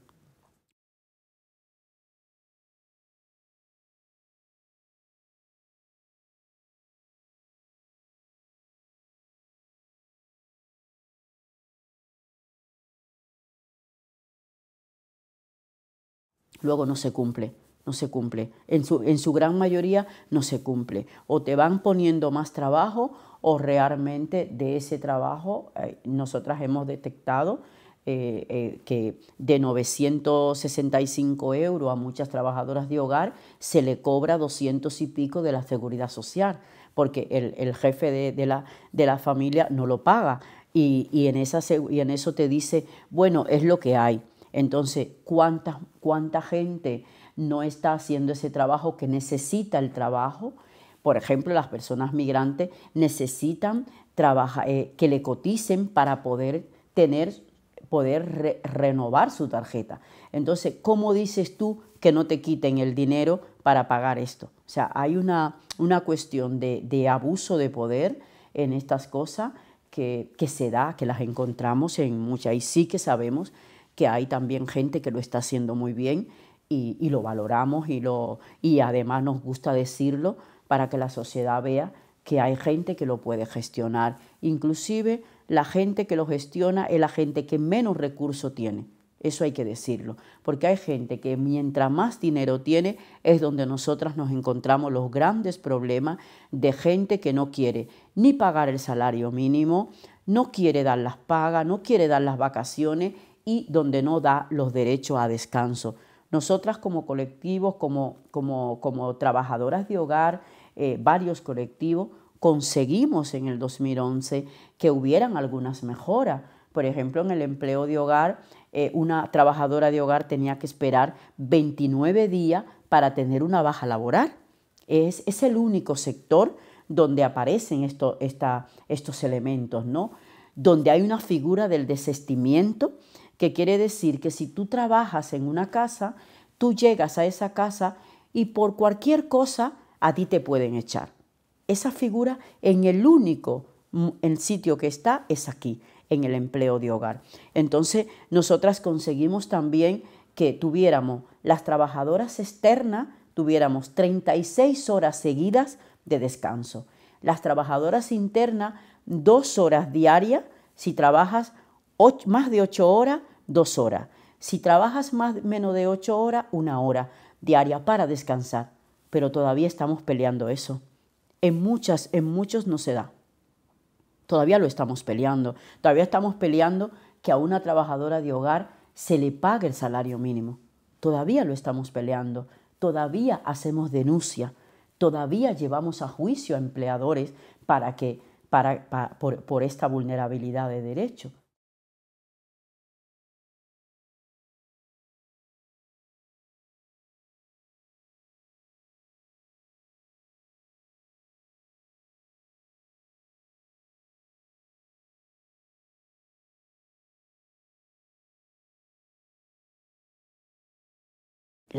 luego no se cumple, no se cumple. En su, en su gran mayoría no se cumple. O te van poniendo más trabajo o realmente de ese trabajo eh, nosotras hemos detectado eh, eh, que de 965 euros a muchas trabajadoras de hogar se le cobra 200 y pico de la seguridad social, porque el, jefe de, la, de la familia no lo paga. Y, en esa, y en eso te dice, bueno, es lo que hay. Entonces, ¿cuánta, ¿cuánta gente no está haciendo ese trabajo que necesita el trabajo? Por ejemplo, las personas migrantes necesitan eh, que le coticen para poder tener poder renovar su tarjeta. Entonces, ¿cómo dices tú que no te quiten el dinero para pagar esto? O sea, hay una, cuestión de, abuso de poder en estas cosas que, que se da, que las encontramos en muchas, y sí que sabemos que hay también gente que lo está haciendo muy bien y, lo valoramos y, lo, y además nos gusta decirlo para que la sociedad vea que hay gente que lo puede gestionar. Inclusive la gente que lo gestiona es la gente que menos recursos tiene. Eso hay que decirlo, porque hay gente que mientras más dinero tiene es donde nosotras nos encontramos los grandes problemas de gente que no quiere ni pagar el salario mínimo, no quiere dar las pagas, no quiere dar las vacaciones y donde no da los derechos a descanso. Nosotras como colectivos, como, trabajadoras de hogar, eh, varios colectivos, conseguimos en el 2011 que hubieran algunas mejoras. Por ejemplo, en el empleo de hogar, eh, una trabajadora de hogar tenía que esperar 29 días para tener una baja laboral. Es, el único sector donde aparecen estos elementos, Donde hay una figura del desestimiento que quiere decir que si tú trabajas en una casa, tú llegas a esa casa y por cualquier cosa a ti te pueden echar. Esa figura en el único mm, el sitio que está es aquí, en el empleo de hogar. Entonces, nosotras conseguimos también que tuviéramos las trabajadoras externas, tuviéramos 36 horas seguidas de descanso. Las trabajadoras internas, dos horas diarias, si trabajas más de ocho horas, dos horas. Si trabajas más menos de ocho horas, una hora diaria para descansar. Pero todavía estamos peleando eso. En muchas, en muchos no se da. Todavía lo estamos peleando. Todavía estamos peleando que a una trabajadora de hogar se le pague el salario mínimo. Todavía lo estamos peleando. Todavía hacemos denuncia. Todavía llevamos a juicio a empleadores para que por, por esta vulnerabilidad de derecho.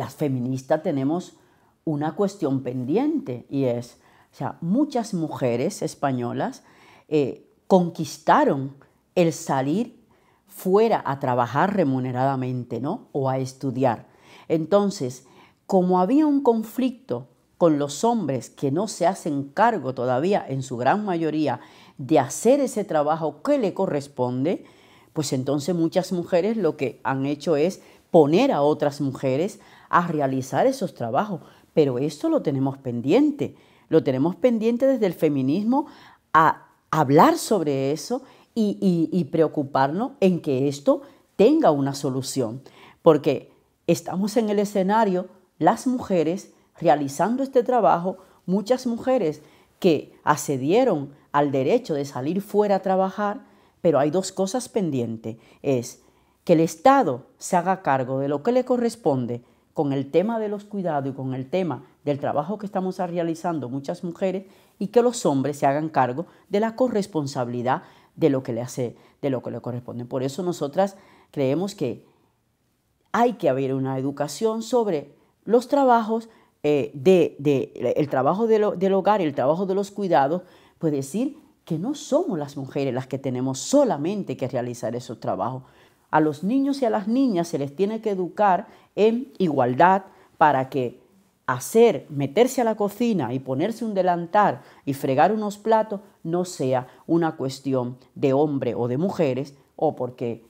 las feministas tenemos una cuestión pendiente y es, sea, muchas mujeres españolas eh, conquistaron el salir fuera a trabajar remuneradamente, ¿no? O a estudiar. Entonces, como había un conflicto con los hombres que no se hacen cargo todavía, en su gran mayoría, de hacer ese trabajo que le corresponde, pues entonces muchas mujeres lo que han hecho es poner a otras mujeres a realizar esos trabajos, pero esto lo tenemos pendiente, lo tenemos pendiente desde el feminismo a hablar sobre eso y, preocuparnos en que esto tenga una solución, porque estamos en el escenario, las mujeres realizando este trabajo, muchas mujeres que accedieron al derecho de salir fuera a trabajar, pero hay dos cosas pendientes. Es que el Estado se haga cargo de lo que le corresponde con el tema de los cuidados y con el tema del trabajo que estamos realizando muchas mujeres y que los hombres se hagan cargo de la corresponsabilidad de lo que le hace, de lo que le corresponde. Por eso nosotras creemos que hay que haber una educación sobre los trabajos eh, de, el trabajo del hogar, el trabajo de los cuidados, pues decir que no somos las mujeres las que tenemos solamente que realizar esos trabajos. A los niños y a las niñas se les tiene que educar en igualdad para que hacer, meterse a la cocina y ponerse un delantar y fregar unos platos no sea una cuestión de hombre o de mujeres o porque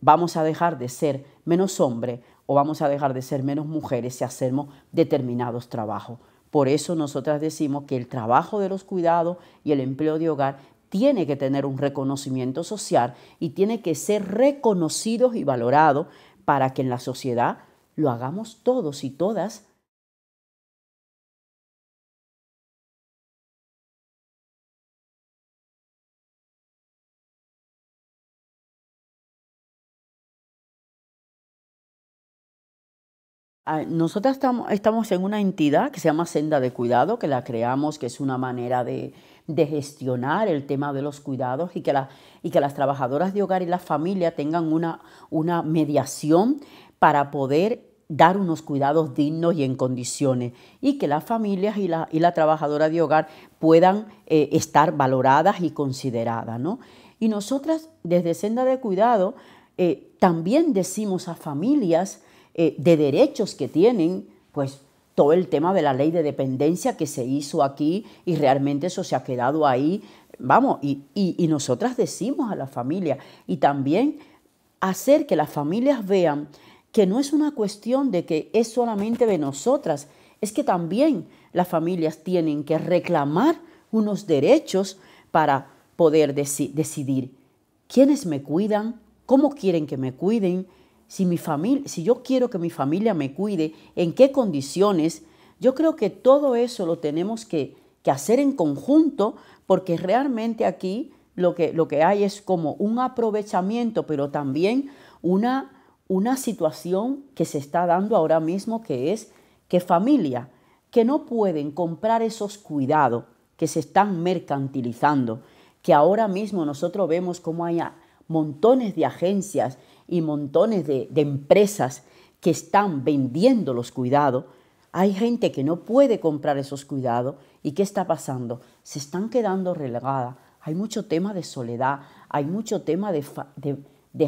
vamos a dejar de ser menos hombre o vamos a dejar de ser menos mujeres si hacemos determinados trabajos. Por eso nosotras decimos que el trabajo de los cuidados y el empleo de hogar tiene que tener un reconocimiento social y tiene que ser reconocido y valorado para que en la sociedad lo hagamos todos y todas ah, Nosotras estamos en una entidad que se llama Senda de Cuidado, que la creamos, que es una manera de de gestionar el tema de los cuidados y que, y que las trabajadoras de hogar y la familia tengan una, una mediación para poder dar unos cuidados dignos y en condiciones y que las familias y la, y la trabajadora de hogar puedan eh, estar valoradas y consideradas. Y nosotras desde Senda de Cuidado eh, también decimos a familias eh, de derechos que tienen, pues todo el tema de la ley de dependencia que se hizo aquí y realmente eso se ha quedado ahí, vamos, y, nosotras decimos a la familia y también hacer que las familias vean que no es una cuestión de que es solamente de nosotras, es que también las familias tienen que reclamar unos derechos para poder decidir quiénes me cuidan, cómo quieren que me cuiden, si, familia, si yo quiero que mi familia me cuide, en qué condiciones, yo creo que todo eso lo tenemos que, hacer en conjunto porque realmente aquí lo que, lo que hay es como un aprovechamiento, pero también una, situación que se está dando ahora mismo que es que familia que no pueden comprar esos cuidados que se están mercantilizando, que ahora mismo nosotros vemos como hay montones de agencias y montones de, empresas que están vendiendo los cuidados, hay gente que no puede comprar esos cuidados y ¿qué está pasando? Se están quedando relegadas. Hay mucho tema de soledad, hay mucho tema de,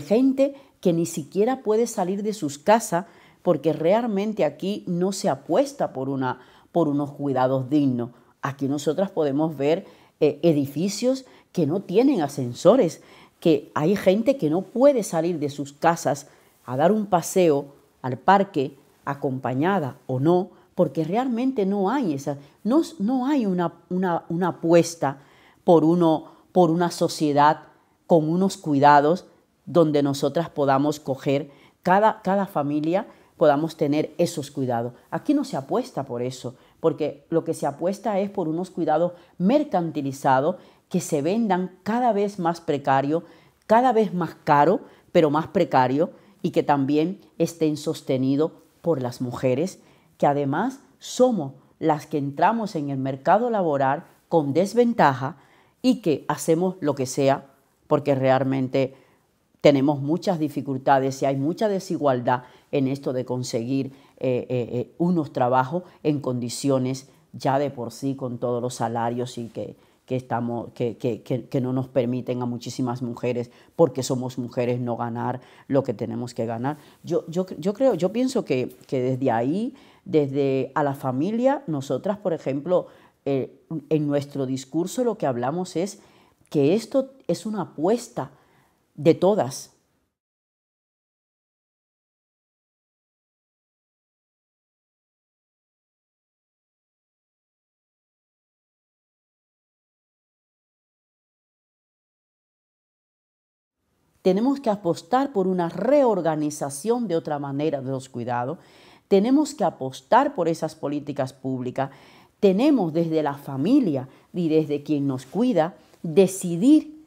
gente que ni siquiera puede salir de sus casas porque realmente aquí no se apuesta por, una, por unos cuidados dignos. Aquí nosotras podemos ver eh, edificios que no tienen ascensores, que hay gente que no puede salir de sus casas a dar un paseo al parque, acompañada o no, porque realmente no hay esa, no, hay una, una, una, apuesta por, uno, por una sociedad con unos cuidados donde nosotras podamos coger, cada, cada familia podamos tener esos cuidados. Aquí no se apuesta por eso, porque lo que se apuesta es por unos cuidados mercantilizados que se vendan cada vez más precario, cada vez más caro, pero más precario, y que también estén sostenidos por las mujeres, que además somos las que entramos en el mercado laboral con desventaja y que hacemos lo que sea, porque realmente tenemos muchas dificultades y hay mucha desigualdad en esto de conseguir eh, eh, eh, unos trabajos en condiciones ya de por sí con todos los salarios y que que, estamos, que, que, que, no nos permiten a muchísimas mujeres, porque somos mujeres, no ganar lo que tenemos que ganar. Yo, yo, yo creo, yo pienso que, desde ahí, desde a la familia, nosotras, por ejemplo, eh, en nuestro discurso lo que hablamos es que esto es una apuesta de todas, Tenemos que apostar por una reorganización de otra manera de los cuidados. Tenemos que apostar por esas políticas públicas. Tenemos desde la familia y desde quien nos cuida decidir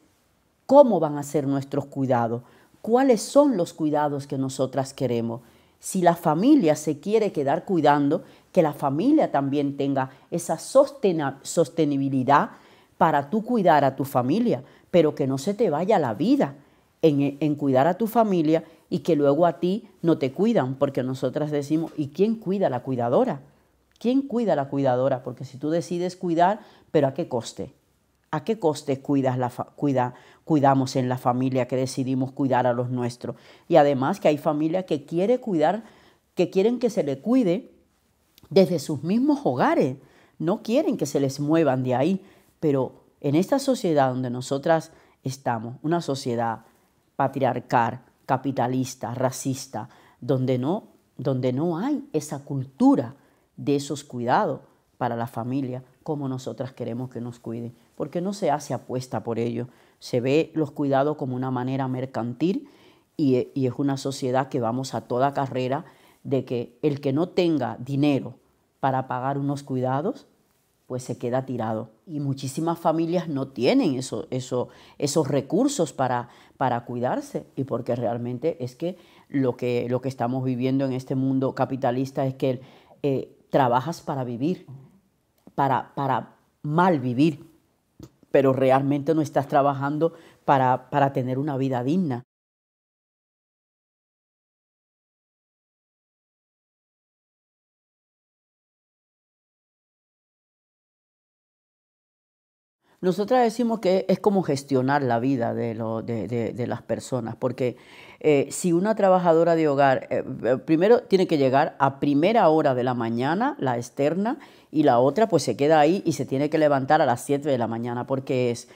cómo van a ser nuestros cuidados, cuáles son los cuidados que nosotras queremos. Si la familia se quiere quedar cuidando, que la familia también tenga esa sostenibilidad para tú cuidar a tu familia, pero que no se te vaya la vida en, cuidar a tu familia y que luego a ti no te cuidan, porque nosotras decimos, ¿y quién cuida a la cuidadora? ¿Quién cuida a la cuidadora? Porque si tú decides cuidar, pero ¿a qué coste? ¿A qué coste cuidas la cuidamos en la familia que decidimos cuidar a los nuestros? Y además que hay familias que quiere cuidar, que quieren que se le cuide desde sus mismos hogares, no quieren que se les muevan de ahí, pero en esta sociedad donde nosotras estamos, una sociedad patriarcal, capitalista, racista, donde no, donde no hay esa cultura de esos cuidados para la familia como nosotras queremos que nos cuiden, porque no se hace apuesta por ello, se ve los cuidados como una manera mercantil y, y es una sociedad que vamos a toda carrera de que el que no tenga dinero para pagar unos cuidados, pues se queda tirado. Y muchísimas familias no tienen esos recursos para, para cuidarse y porque realmente es que lo, que lo que estamos viviendo en este mundo capitalista es que eh, trabajas para vivir, para, para mal vivir, pero realmente no estás trabajando para, para tener una vida digna. Nosotras decimos que es como gestionar la vida de, las personas, porque eh, si una trabajadora de hogar, eh, eh, primero tiene que llegar a primera hora de la mañana, la externa, y la otra pues se queda ahí y se tiene que levantar a las 7 de la mañana, porque es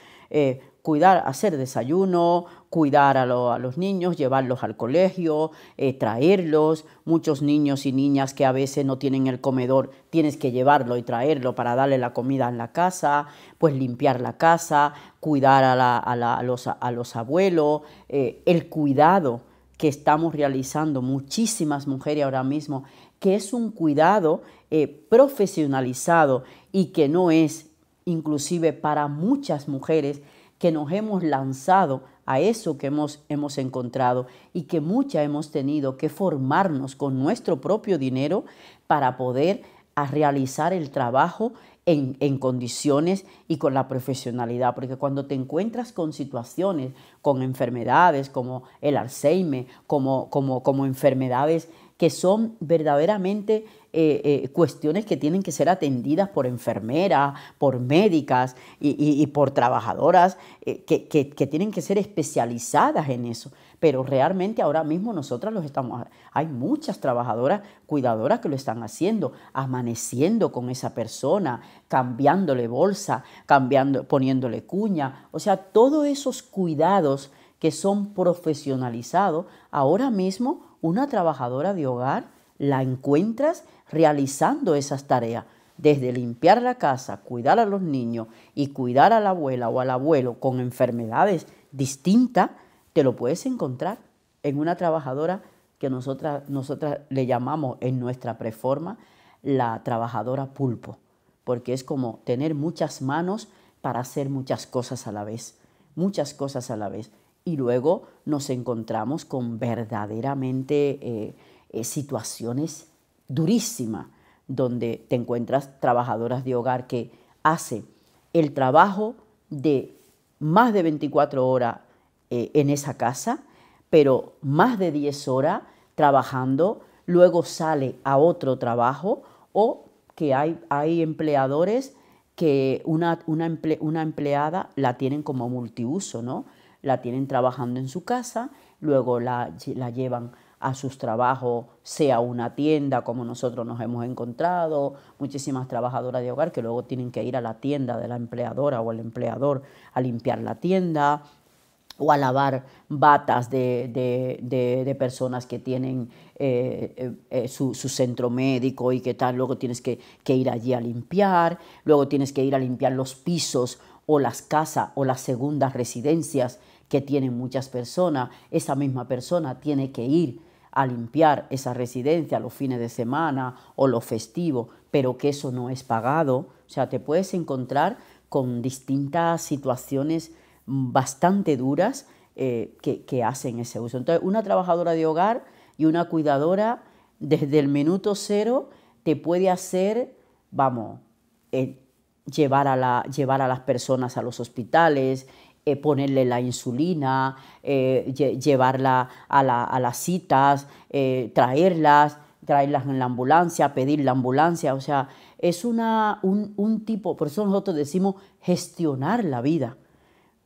cuidar, hacer desayuno, cuidar a, los niños, llevarlos al colegio, eh, traerlos. Muchos niños y niñas que a veces no tienen el comedor, tienes que llevarlo y traerlo para darle la comida en la casa, pues limpiar la casa, cuidar a, a, los, abuelos, eh, el cuidado que estamos realizando muchísimas mujeres ahora mismo, que es un cuidado eh, profesionalizado y que no es inclusive para muchas mujeres que nos hemos lanzado a eso que hemos, hemos encontrado y que mucha hemos tenido que formarnos con nuestro propio dinero para poder realizar el trabajo en, condiciones y con la profesionalidad, porque cuando te encuentras con situaciones, con enfermedades como el Alzheimer, como, enfermedades que son verdaderamente eh, eh, cuestiones que tienen que ser atendidas por enfermeras, por médicas y, por trabajadoras eh, que tienen que ser especializadas en eso pero realmente ahora mismo nosotras los estamos, hay muchas trabajadoras, cuidadoras que lo están haciendo, amaneciendo con esa persona, cambiándole bolsa, cambiando, poniéndole cuña, o sea, todos esos cuidados que son profesionalizados, ahora mismo una trabajadora de hogar la encuentras realizando esas tareas desde limpiar la casa, cuidar a los niños y cuidar a la abuela o al abuelo con enfermedades distintas, te lo puedes encontrar en una trabajadora que nosotras, nosotras le llamamos en nuestra preforma la trabajadora pulpo, porque es como tener muchas manos para hacer muchas cosas a la vez, muchas cosas a la vez. Y luego nos encontramos con verdaderamente eh, eh, situaciones durísimas, donde te encuentras trabajadoras de hogar que hace el trabajo de más de 24 horas eh, en esa casa, pero más de 10 horas trabajando, luego sale a otro trabajo o que hay, empleadores que una, empleada la tienen como multiuso, ¿no? La tienen trabajando en su casa, luego la, la llevan a sus trabajos, sea una tienda como nosotros nos hemos encontrado, muchísimas trabajadoras de hogar que luego tienen que ir a la tienda de la empleadora o el empleador a limpiar la tienda, o a lavar batas de, personas que tienen eh, eh, eh, su, centro médico y que tal, luego tienes que, que, ir allí a limpiar, luego tienes que ir a limpiar los pisos o las casas o las segundas residencias que tienen muchas personas, esa misma persona tiene que ir a limpiar esa residencia los fines de semana o los festivos, pero que eso no es pagado, o sea, te puedes encontrar con distintas situaciones bastante duras eh, que, hacen ese uso. Entonces, una trabajadora de hogar y una cuidadora desde el minuto cero te puede hacer, vamos, eh, llevar, a las personas a los hospitales, eh, ponerle la insulina, llevarla a, las citas, traerlas, traerlas en la ambulancia, pedir la ambulancia, o sea, es un tipo, por eso nosotros decimos gestionar la vida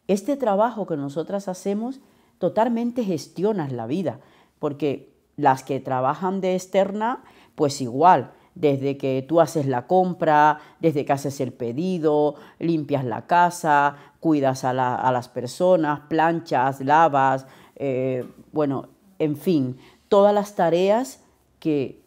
este trabajo que nosotras hacemos totalmente gestionas la vida, porque las que trabajan de externa, pues igual, desde que tú haces la compra, desde que haces el pedido, limpias la casa, cuidas a, las personas, planchas, lavas, eh, bueno, en fin, todas las tareas que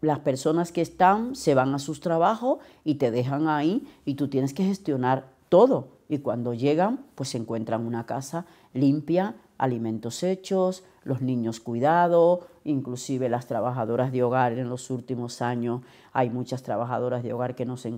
las personas que están se van a sus trabajos y te dejan ahí y tú tienes que gestionar todo y cuando llegan pues se encuentran una casa limpia, alimentos hechos, los niños cuidados, inclusive las trabajadoras de hogar en los últimos años, hay muchas trabajadoras de hogar que, no se,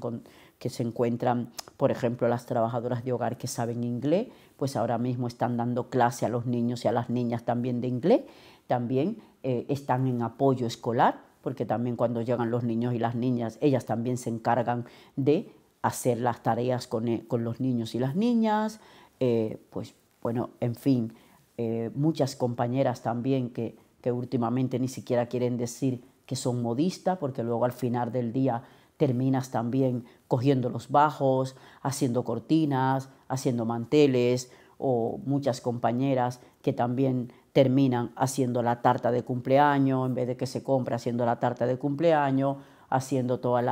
que se encuentran, por ejemplo, las trabajadoras de hogar que saben inglés, pues ahora mismo están dando clase a los niños y a las niñas también de inglés, también eh, están en apoyo escolar, porque también cuando llegan los niños y las niñas, ellas también se encargan de hacer las tareas eh, con, los niños y las niñas, eh, pues bueno, en fin, eh, muchas compañeras también que, que últimamente ni siquiera quieren decir que son modistas, porque luego al final del día terminas también cogiendo los bajos, haciendo cortinas, haciendo manteles, o muchas compañeras que también terminan haciendo la tarta de cumpleaños, en vez de que se compre haciendo la tarta de cumpleaños, haciendo todas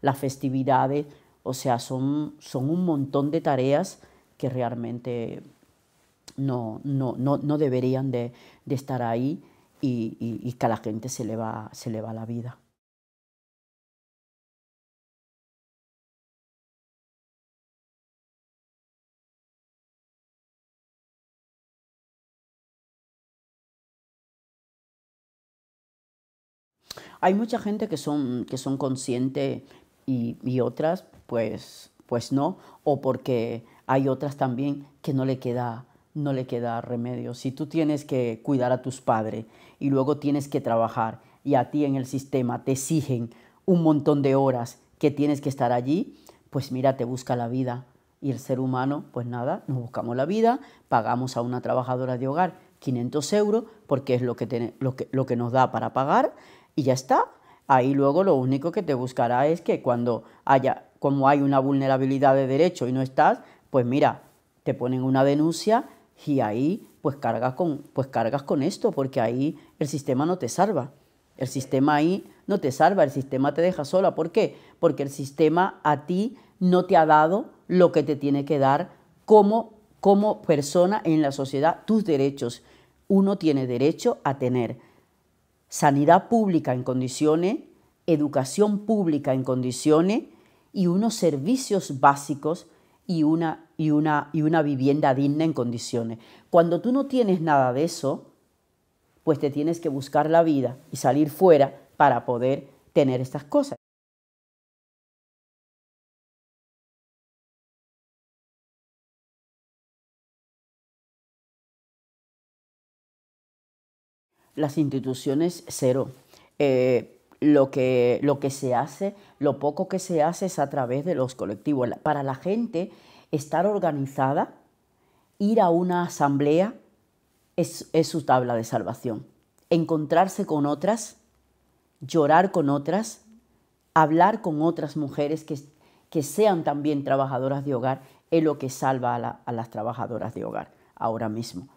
las festividades, o sea, son, un montón de tareas que realmente no, deberían de, estar ahí y, que a la gente se le va, la vida. Hay mucha gente que son, que conscientes y, otras pues, pues no, o porque hay otras también que no le queda no le queda remedio. Si tú tienes que cuidar a tus padres y luego tienes que trabajar y a ti en el sistema te exigen un montón de horas que tienes que estar allí, pues mira, te busca la vida. Y el ser humano, pues nada, nos buscamos la vida, pagamos a una trabajadora de hogar 500 euros, porque es lo lo que nos da para pagar, y ya está. Ahí luego lo único que te buscará es que cuando haya como hay una vulnerabilidad de derecho y no estás, pues mira, te ponen una denuncia y ahí pues cargas con, pues cargas con esto, porque ahí el sistema no te salva. El sistema ahí no te salva, el sistema te deja sola. ¿Por qué? Porque el sistema a ti no te ha dado lo que te tiene que dar como, como persona en la sociedad, tus derechos. Uno tiene derecho a tener sanidad pública en condiciones, educación pública en condiciones, y unos servicios básicos y una, y una, y una vivienda digna en condiciones. Cuando tú no tienes nada de eso, pues te tienes que buscar la vida y salir fuera para poder tener estas cosas. Las instituciones cero. Eh, lo que, lo que se hace, lo poco que se hace es a través de los colectivos. Para la gente, estar organizada, ir a una asamblea, es, su tabla de salvación. Encontrarse con otras, llorar con otras, hablar con otras mujeres que, sean también trabajadoras de hogar, es lo que salva a, a las trabajadoras de hogar ahora mismo.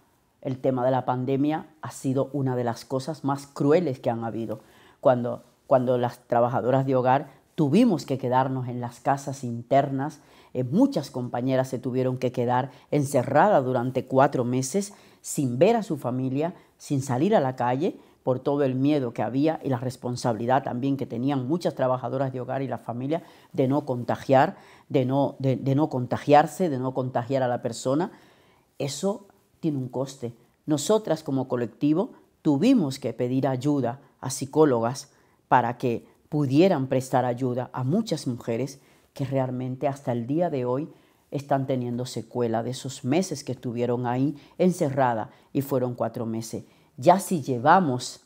El tema de la pandemia ha sido una de las cosas más crueles que han habido. Cuando cuando las trabajadoras de hogar tuvimos que quedarnos en las casas internas, eh, muchas compañeras se tuvieron que quedar encerradas durante cuatro meses sin ver a su familia, sin salir a la calle, por todo el miedo que había y la responsabilidad también que tenían muchas trabajadoras de hogar y la familia de no contagiar, de no, de no contagiarse, de no contagiar a la persona, eso tiene un coste. Nosotras como colectivo tuvimos que pedir ayuda a psicólogas, para que pudieran prestar ayuda a muchas mujeres que realmente hasta el día de hoy están teniendo secuela de esos meses que estuvieron ahí encerrada y fueron cuatro meses. Ya si llevamos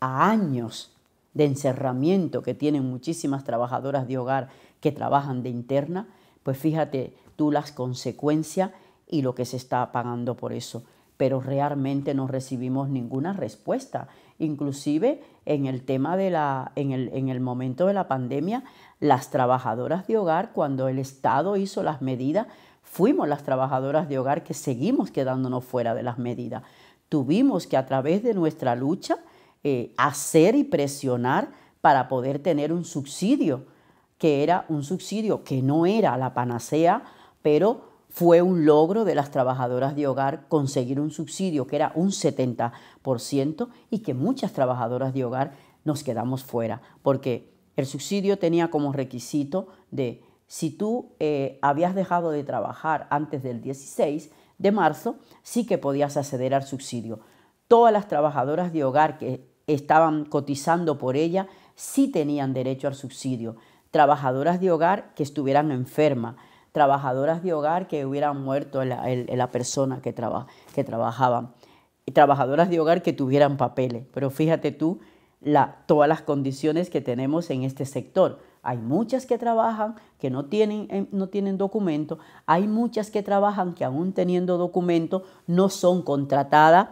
a años de encerramiento que tienen muchísimas trabajadoras de hogar que trabajan de interna, pues fíjate tú las consecuencias y lo que se está pagando por eso. Pero realmente no recibimos ninguna respuesta Inclusive en el tema de la, en el, en el momento de la pandemia, las trabajadoras de hogar, cuando el Estado hizo las medidas, fuimos las trabajadoras de hogar que seguimos quedándonos fuera de las medidas. Tuvimos que a través de nuestra lucha eh, hacer y presionar para poder tener un subsidio, que era un subsidio que no era la panacea, pero fue un logro de las trabajadoras de hogar conseguir un subsidio que era un 70% y que muchas trabajadoras de hogar nos quedamos fuera, porque el subsidio tenía como requisito de si tú eh, habías dejado de trabajar antes del 16 de marzo, sí que podías acceder al subsidio. Todas las trabajadoras de hogar que estaban cotizando por ella sí tenían derecho al subsidio. Trabajadoras de hogar que estuvieran enfermas, trabajadoras de hogar que hubieran muerto la, la persona que, trabaja que trabajaban, y trabajadoras de hogar que tuvieran papeles. Pero fíjate tú la, todas las condiciones que tenemos en este sector. Hay muchas que trabajan que no tienen, eh, no tienen documento, hay muchas que trabajan que aún teniendo documento no son contratadas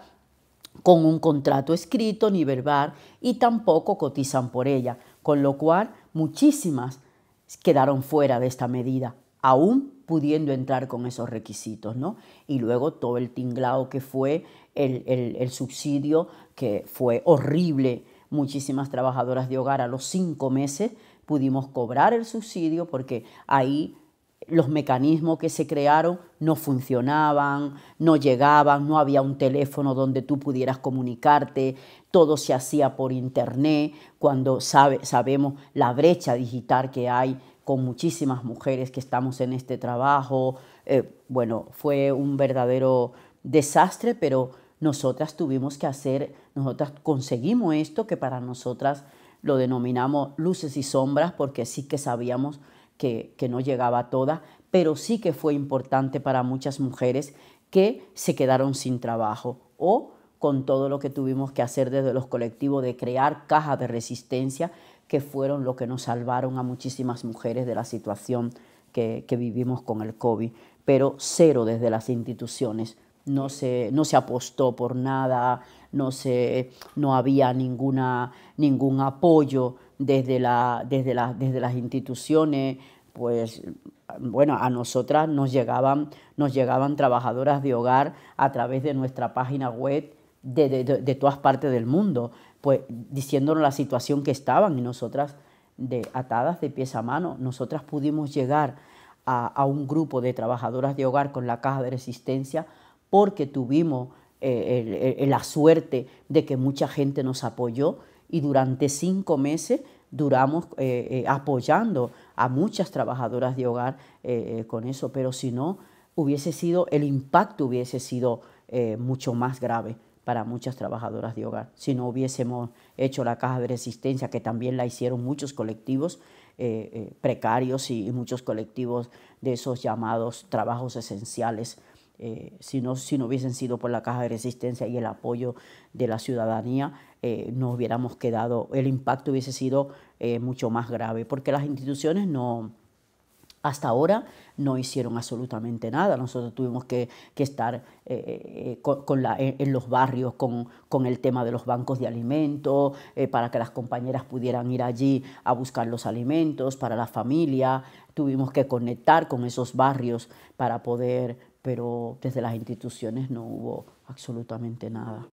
con un contrato escrito ni verbal y tampoco cotizan por ella, con lo cual muchísimas quedaron fuera de esta medida aún pudiendo entrar con esos requisitos, ¿no? Y luego todo el tinglao que fue el, subsidio, que fue horrible. Muchísimas trabajadoras de hogar a los cinco meses pudimos cobrar el subsidio porque ahí los mecanismos que se crearon no funcionaban, no llegaban, no había un teléfono donde tú pudieras comunicarte, todo se hacía por internet, cuando sabemos la brecha digital que hay con muchísimas mujeres que estamos en este trabajo. Eh, bueno, fue un verdadero desastre, pero nosotras tuvimos que hacer, nosotras conseguimos esto que para nosotras lo denominamos luces y sombras, porque sí que sabíamos que, que no llegaba toda pero sí que fue importante para muchas mujeres que se quedaron sin trabajo o con todo lo que tuvimos que hacer desde los colectivos de crear cajas de resistencia que fueron lo que nos salvaron a muchísimas mujeres de la situación que, vivimos con el COVID, pero cero desde las instituciones. No se, apostó por nada, no, había ninguna, ningún apoyo desde, las instituciones, pues bueno, a nosotras nos llegaban, nos llegaban trabajadoras de hogar a través de nuestra página web de, todas partes del mundo pues diciéndonos la situación que estaban y nosotras de atadas de pies a mano, nosotras pudimos llegar a, un grupo de trabajadoras de hogar con la caja de resistencia porque tuvimos eh, la suerte de que mucha gente nos apoyó y durante cinco meses duramos eh, eh, apoyando a muchas trabajadoras de hogar con eso, pero si no, hubiese sido, el impacto hubiese sido mucho más grave para muchas trabajadoras de hogar. Si no hubiésemos hecho la caja de resistencia, que también la hicieron muchos colectivos eh, eh, precarios y, muchos colectivos de esos llamados trabajos esenciales, eh, si, no, si no hubiesen sido por la caja de resistencia y el apoyo de la ciudadanía, nos hubiéramos quedado, el impacto hubiese sido mucho más grave, porque las instituciones no, hasta ahora no hicieron absolutamente nada. Nosotros tuvimos que, estar eh, eh, eh, en los barrios con, el tema de los bancos de alimentos, para que las compañeras pudieran ir allí a buscar los alimentos para la familia. Tuvimos que conectar con esos barrios para poder, pero desde las instituciones no hubo absolutamente nada.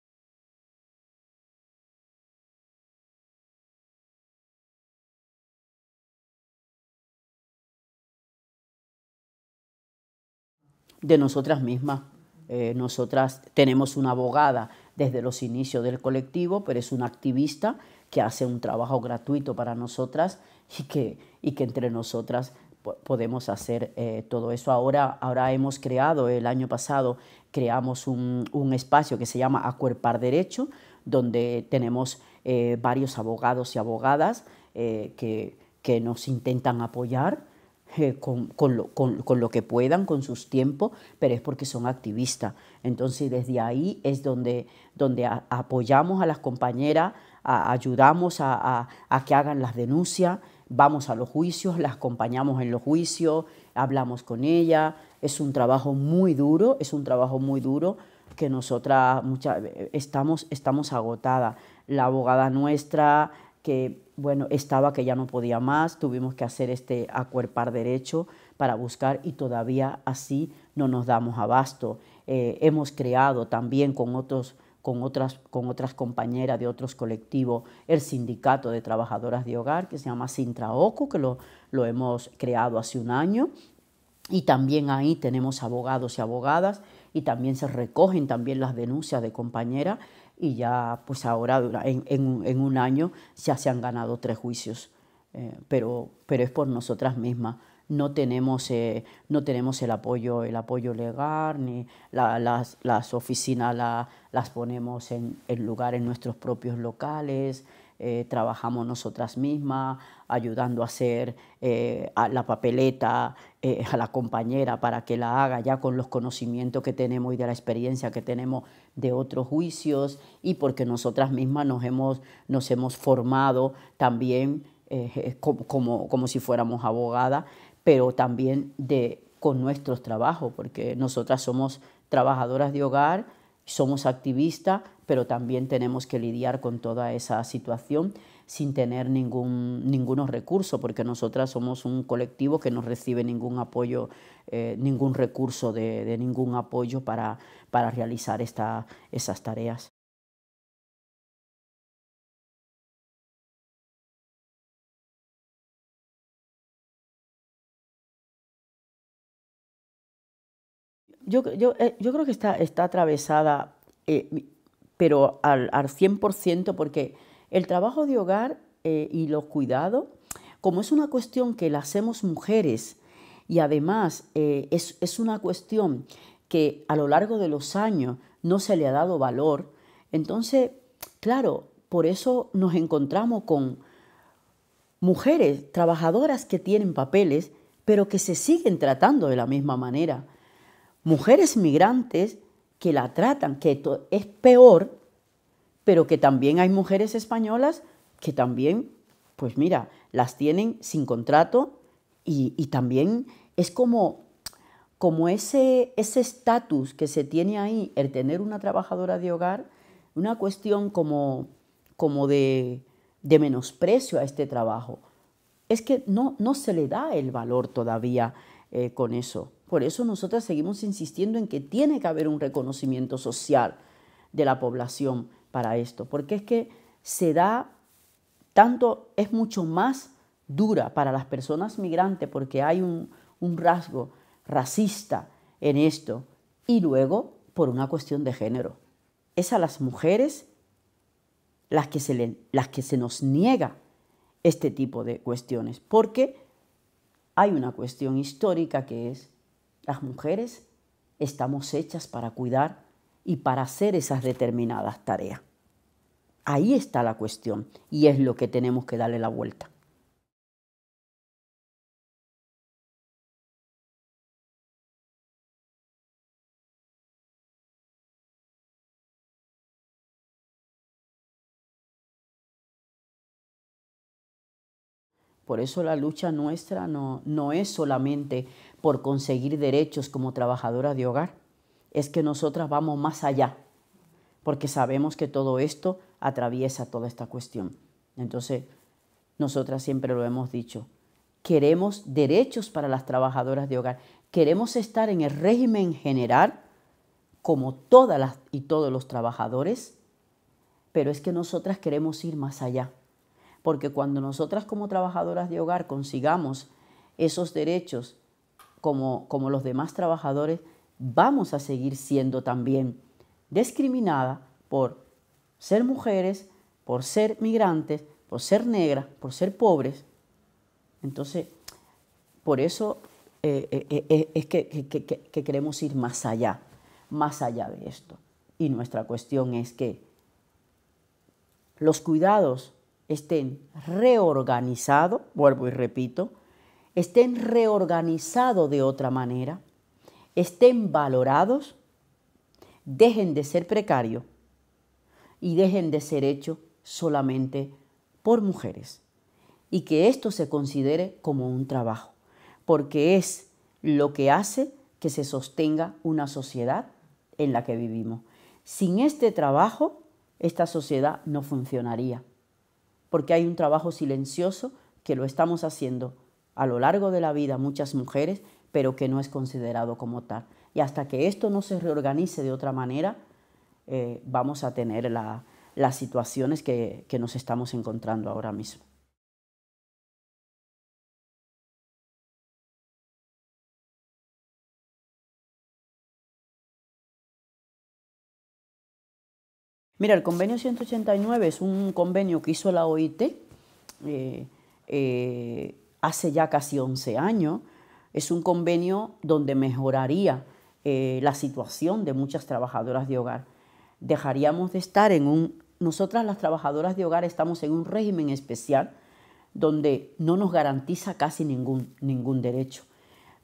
de nosotras mismas. Eh, nosotras tenemos una abogada desde los inicios del colectivo, pero es una activista que hace un trabajo gratuito para nosotras y que, y que entre nosotras podemos hacer eh, todo eso. Ahora, ahora hemos creado, el año pasado creamos un, espacio que se llama Acuerpar Derecho, donde tenemos eh, varios abogados y abogadas que, que nos intentan apoyar eh, con, con, lo, que puedan, con sus tiempos, pero es porque son activistas. Entonces, desde ahí es donde, donde apoyamos a las compañeras, ayudamos a, que hagan las denuncias, vamos a los juicios, las acompañamos en los juicios, hablamos con ella. Es un trabajo muy duro, es un trabajo muy duro que nosotras muchas eh, estamos, estamos agotadas. La abogada nuestra, que, bueno, estaba que ya no podía más, tuvimos que hacer este acuerpar derecho para buscar y todavía así no nos damos abasto. Eh, hemos creado también con otras, compañeras de otros colectivos, el sindicato de trabajadoras de hogar que se llama OCU, que lo, lo hemos creado hace un año, y también ahí tenemos abogados y abogadas y también se recogen también las denuncias de compañeras y ya pues ahora en, en, un año ya se han ganado tres juicios, eh, pero, pero es por nosotras mismas. No tenemos, eh, el, apoyo, el apoyo legal, ni las, las, oficinas la, las ponemos en lugar en nuestros propios locales, eh, trabajamos nosotras mismas, ayudando a hacer eh, la papeleta eh, a la compañera para que la haga ya con los conocimientos que tenemos y de la experiencia que tenemos de otros juicios y porque nosotras mismas nos hemos, formado también como, si fuéramos abogadas, pero también con nuestros trabajos, porque nosotras somos trabajadoras de hogar, somos activistas, pero también tenemos que lidiar con toda esa situación sin tener ningún, recurso, recursos, porque nosotras somos un colectivo que no recibe ningún apoyo, eh, ningún recurso de, ningún apoyo para, para realizar esta, esas tareas. Yo, eh, creo que está, atravesada eh, pero al, 100%, porque el trabajo de hogar eh, y los cuidados, como es una cuestión que la hacemos mujeres y además eh, es una cuestión que a lo largo de los años no se le ha dado valor, entonces, claro, por eso nos encontramos con mujeres trabajadoras que tienen papeles, pero que se siguen tratando de la misma manera. Mujeres migrantes que la tratan, que es peor, pero que también hay mujeres españolas que también, pues mira, las tienen sin contrato y, también es como, como ese estatus que se tiene ahí, el tener una trabajadora de hogar, una cuestión como, como de, de menosprecio a este trabajo. Es que no, no se le da el valor todavía eh, con eso. Por eso nosotras seguimos insistiendo en que tiene que haber un reconocimiento social de la población para esto, porque es que se da tanto, es mucho más dura para las personas migrantes porque hay un, rasgo racista en esto y luego por una cuestión de género. Es a las mujeres las que se, las que se nos niega este tipo de cuestiones, porque hay una cuestión histórica que es las mujeres estamos hechas para cuidar y para hacer esas determinadas tareas. Ahí está la cuestión y es lo que tenemos que darle la vuelta. Por eso la lucha nuestra no, no es solamente por conseguir derechos como trabajadoras de hogar, es que nosotras vamos más allá, porque sabemos que todo esto atraviesa toda esta cuestión. Entonces, nosotras siempre lo hemos dicho, queremos derechos para las trabajadoras de hogar, queremos estar en el régimen general como todas y todos los trabajadores, pero es que nosotras queremos ir más allá porque cuando nosotras como trabajadoras de hogar consigamos esos derechos como, los demás trabajadores, vamos a seguir siendo también discriminadas por ser mujeres, por ser migrantes, por ser negras, por ser pobres. Entonces, por eso eh, eh, eh, es que, queremos ir más allá, más allá de esto. Y nuestra cuestión es que los cuidados estén reorganizados, vuelvo y repito, estén reorganizados de otra manera, estén valorados, dejen de ser precarios y dejen de ser hechos solamente por mujeres. Y que esto se considere como un trabajo, porque es lo que hace que se sostenga una sociedad en la que vivimos. Sin este trabajo, esta sociedad no funcionaría porque hay un trabajo silencioso que lo estamos haciendo a lo largo de la vida muchas mujeres, pero que no es considerado como tal. Y hasta que esto no se reorganice de otra manera, eh, vamos a tener las situaciones que nos estamos encontrando ahora mismo. Mira, el convenio 189 es un convenio que hizo la OIT eh, eh, hace ya casi 11 años. Es un convenio donde mejoraría eh, la situación de muchas trabajadoras de hogar. Dejaríamos de estar en un... Nosotras las trabajadoras de hogar estamos en un régimen especial donde no nos garantiza casi ningún, ningún derecho.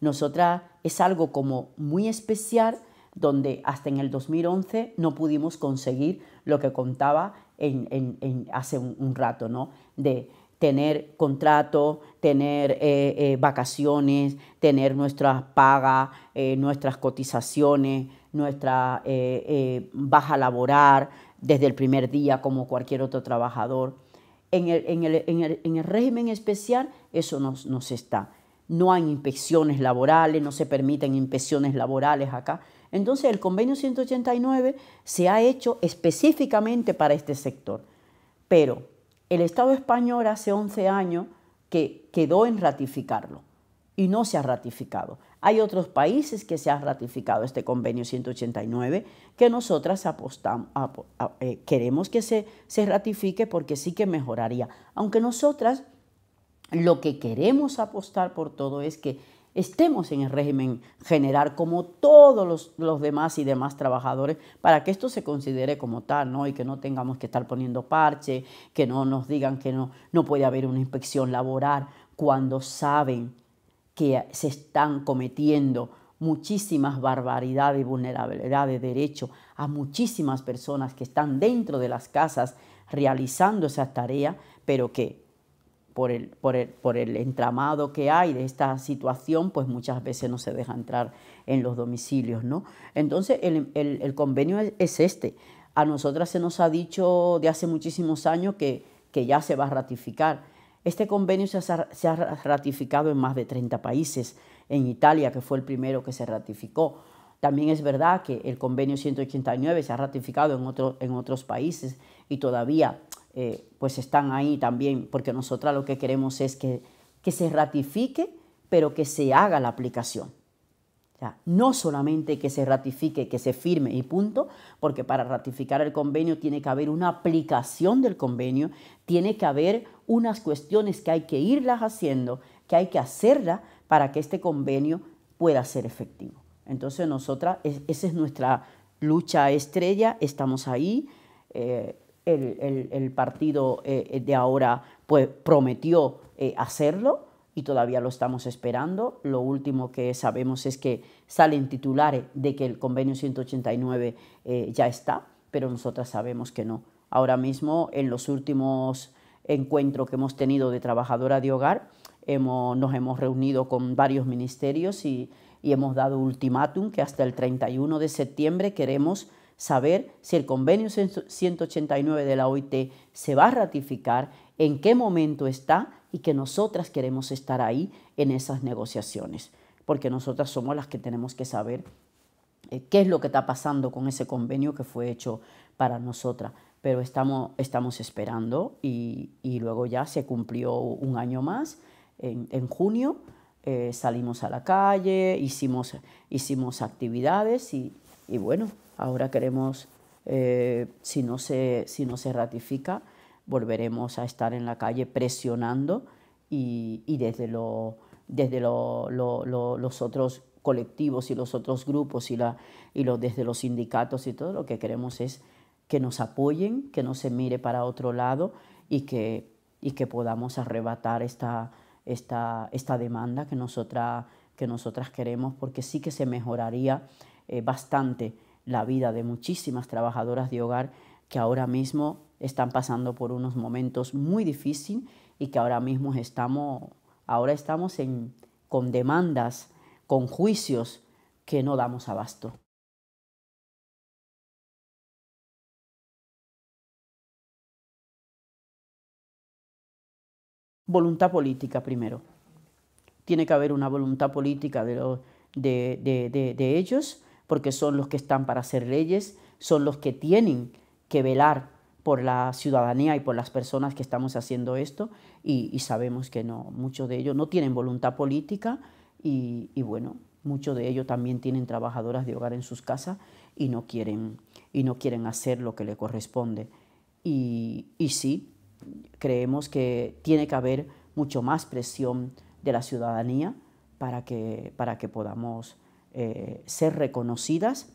Nosotras es algo como muy especial donde hasta en el 2011 no pudimos conseguir lo que contaba en, hace un, rato, ¿no? De tener contrato, tener eh, eh, vacaciones, tener nuestras pagas, eh, nuestras cotizaciones, nuestra baja laboral desde el primer día como cualquier otro trabajador. En el, régimen especial eso nos, nos está. No hay inspecciones laborales, no se permiten inspecciones laborales acá. Entonces el convenio 189 se ha hecho específicamente para este sector. Pero el Estado español hace 11 años que quedó en ratificarlo y no se ha ratificado. Hay otros países que se ha ratificado este convenio 189 que nosotras apostamos, eh, queremos que se, se ratifique porque sí que mejoraría. Aunque nosotras lo que queremos apostar por todo es que estemos en el régimen general como todos los, demás y demás trabajadores para que esto se considere como tal, ¿no? Y que no tengamos que estar poniendo parche, que no nos digan que no, no puede haber una inspección laboral cuando saben que se están cometiendo muchísimas barbaridades y vulnerabilidades de derecho a muchísimas personas que están dentro de las casas realizando esas tareas, pero que por el, por, por el, entramado que hay de esta situación, pues muchas veces no se deja entrar en los domicilios, ¿no? Entonces, el, convenio es, este. A nosotras se nos ha dicho de hace muchísimos años que, que ya se va a ratificar. Este convenio se ha, ratificado en más de 30 países, en Italia, que fue el primero que se ratificó. También es verdad que el convenio 189 se ha ratificado en, en otros países y todavía eh, pues están ahí también, porque nosotras lo que queremos es que, que se ratifique, pero que se haga la aplicación. O no solamente que se ratifique, que se firme y punto, porque para ratificar el convenio tiene que haber una aplicación del convenio, tiene que haber unas cuestiones que hay que irlas haciendo, que hay que hacerlas para que este convenio pueda ser efectivo. Entonces nosotras, esa es nuestra lucha estrella, estamos ahí. Eh, el, partido eh, eh, de ahora pues, prometió eh, hacerlo y todavía lo estamos esperando. Lo último que sabemos es que salen titulares de que el convenio 189 ya está, pero nosotras sabemos que no. Ahora mismo, en los últimos encuentros que hemos tenido de trabajadora de hogar, hemos, nos hemos reunido con varios ministerios y, y hemos dado ultimátum que hasta el 31 de septiembre queremos saber si el convenio 189 de la OIT se va a ratificar, en qué momento está y que nosotras queremos estar ahí en esas negociaciones, porque nosotras somos las que tenemos que saber eh, qué es lo que está pasando con ese convenio que fue hecho para nosotras. Pero estamos, estamos esperando y, luego ya se cumplió un año más, en, junio. Eh, salimos a la calle, hicimos, hicimos actividades y, y bueno, Ahora queremos, eh, si, no se, ratifica, volveremos a estar en la calle presionando y, desde, los otros colectivos y los otros grupos y, desde los sindicatos y todo lo que queremos es que nos apoyen, que no se mire para otro lado y que, podamos arrebatar esta, demanda que, nosotras queremos, porque sí que se mejoraría eh, bastante la vida de muchísimas trabajadoras de hogar que ahora mismo están pasando por unos momentos muy difíciles y que ahora mismo estamos, ahora estamos en, con demandas, con juicios que no damos abasto. Voluntad política primero. Tiene que haber una voluntad política de ellos porque son los que están para hacer leyes, son los que tienen que velar por la ciudadanía y por las personas que estamos haciendo esto y, sabemos que no, muchos de ellos no tienen voluntad política y, bueno, muchos de ellos también tienen trabajadoras de hogar en sus casas y no quieren, y no quieren hacer lo que le corresponde. Y, y sí, creemos que tiene que haber mucho más presión de la ciudadanía para que, para que podamos eh, ser reconocidas,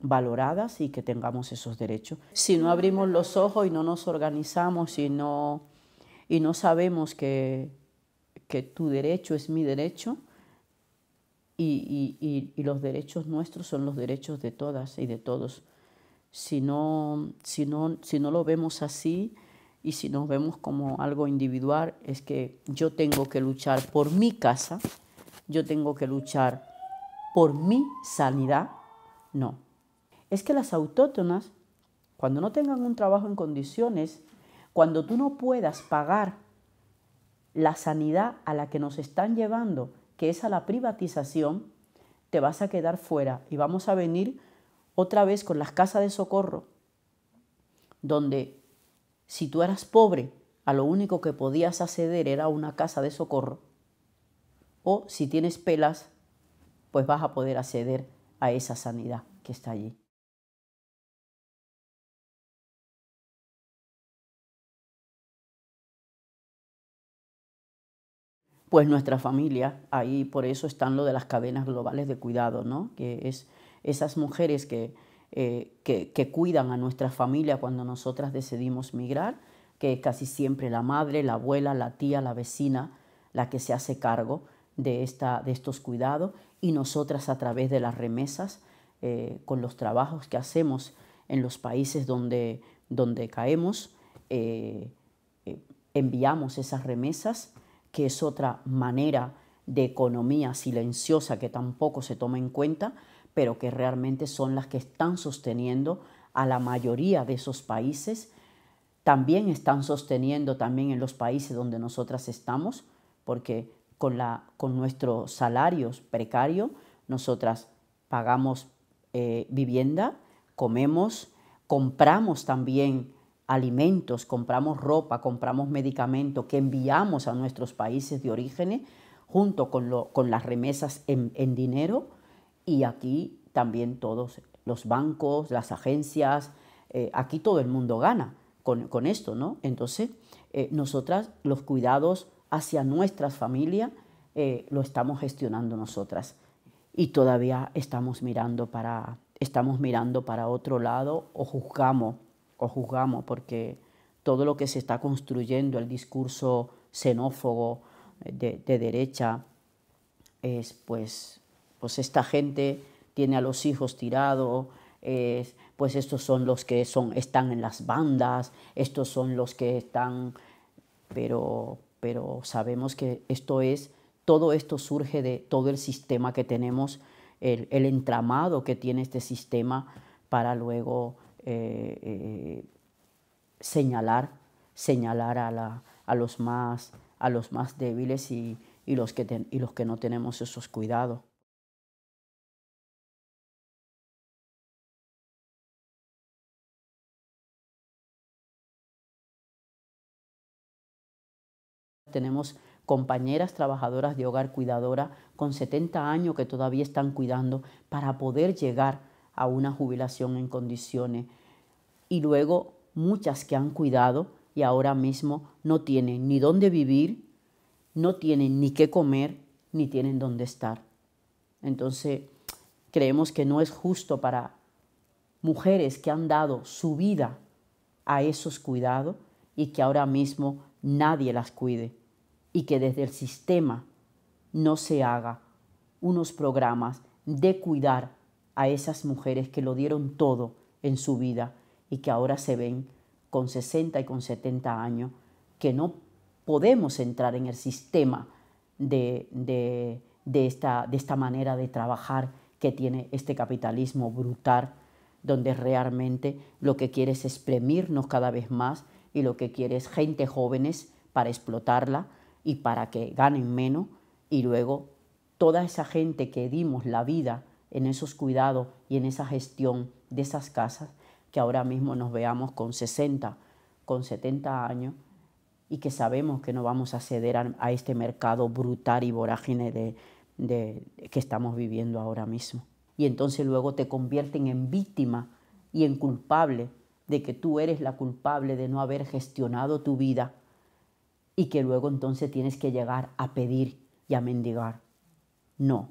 valoradas y que tengamos esos derechos. Si no abrimos los ojos y no nos organizamos y no, y no sabemos que, que tu derecho es mi derecho y, los derechos nuestros son los derechos de todas y de todos, si no, si no, si no lo vemos así, y si nos vemos como algo individual, es que yo tengo que luchar por mi casa, yo tengo que luchar por mi sanidad. No. Es que las autóctonas, cuando no tengan un trabajo en condiciones, cuando tú no puedas pagar la sanidad a la que nos están llevando, que es a la privatización, te vas a quedar fuera y vamos a venir otra vez con las casas de socorro, donde si tú eras pobre, a lo único que podías acceder era una casa de socorro, o si tienes pelas, pues vas a poder acceder a esa sanidad que está allí. Pues nuestra familia, ahí por eso están lo de las cadenas globales de cuidado, ¿no? que es esas mujeres que, eh, que, cuidan a nuestra familia cuando nosotras decidimos migrar, que casi siempre la madre, la abuela, la tía, la vecina, la que se hace cargo de, de estos cuidados y nosotras a través de las remesas, eh, con los trabajos que hacemos en los países donde, donde caemos, eh, eh, enviamos esas remesas, que es otra manera de economía silenciosa que tampoco se toma en cuenta, pero que realmente son las que están sosteniendo a la mayoría de esos países, también están sosteniendo también en los países donde nosotras estamos, porque con, nuestros salarios precarios, nosotras pagamos eh, vivienda, comemos, compramos también alimentos, compramos ropa, compramos medicamentos que enviamos a nuestros países de origen junto con, las remesas en, dinero y aquí también todos los bancos, las agencias, eh, aquí todo el mundo gana con, esto, ¿no? Entonces, eh, nosotras los cuidados hacia nuestras familias, eh, lo estamos gestionando nosotras y todavía estamos mirando para, estamos mirando para otro lado o juzgamos, o juzgamos porque todo lo que se está construyendo, el discurso xenófobo eh, de, derecha, es pues, pues esta gente tiene a los hijos tirados, pues estos son los que son, están en las bandas, estos son los que están, pero pero sabemos que esto es, todo esto surge de todo el sistema que tenemos, el, entramado que tiene este sistema para luego eh, eh, señalar, señalar a, los, más, a los más débiles y, los y los que no tenemos esos cuidados. Tenemos compañeras trabajadoras de hogar cuidadora con 70 años que todavía están cuidando para poder llegar a una jubilación en condiciones. Y luego muchas que han cuidado y ahora mismo no tienen ni dónde vivir, no tienen ni qué comer, ni tienen dónde estar. Entonces, creemos que no es justo para mujeres que han dado su vida a esos cuidados y que ahora mismo nadie las cuide y que desde el sistema no se haga unos programas de cuidar a esas mujeres que lo dieron todo en su vida y que ahora se ven con 60 y con 70 años, que no podemos entrar en el sistema de, esta, esta manera de trabajar que tiene este capitalismo brutal, donde realmente lo que quiere es exprimirnos cada vez más y lo que quiere es gente jóvenes para explotarla, y para que ganen menos y luego toda esa gente que dimos la vida en esos cuidados y en esa gestión de esas casas, que ahora mismo nos veamos con 60, con 70 años y que sabemos que no vamos a ceder a, este mercado brutal y vorágine de, que estamos viviendo ahora mismo. Y entonces luego te convierten en víctima y en culpable de que tú eres la culpable de no haber gestionado tu vida y que luego entonces tienes que llegar a pedir y a mendigar. No,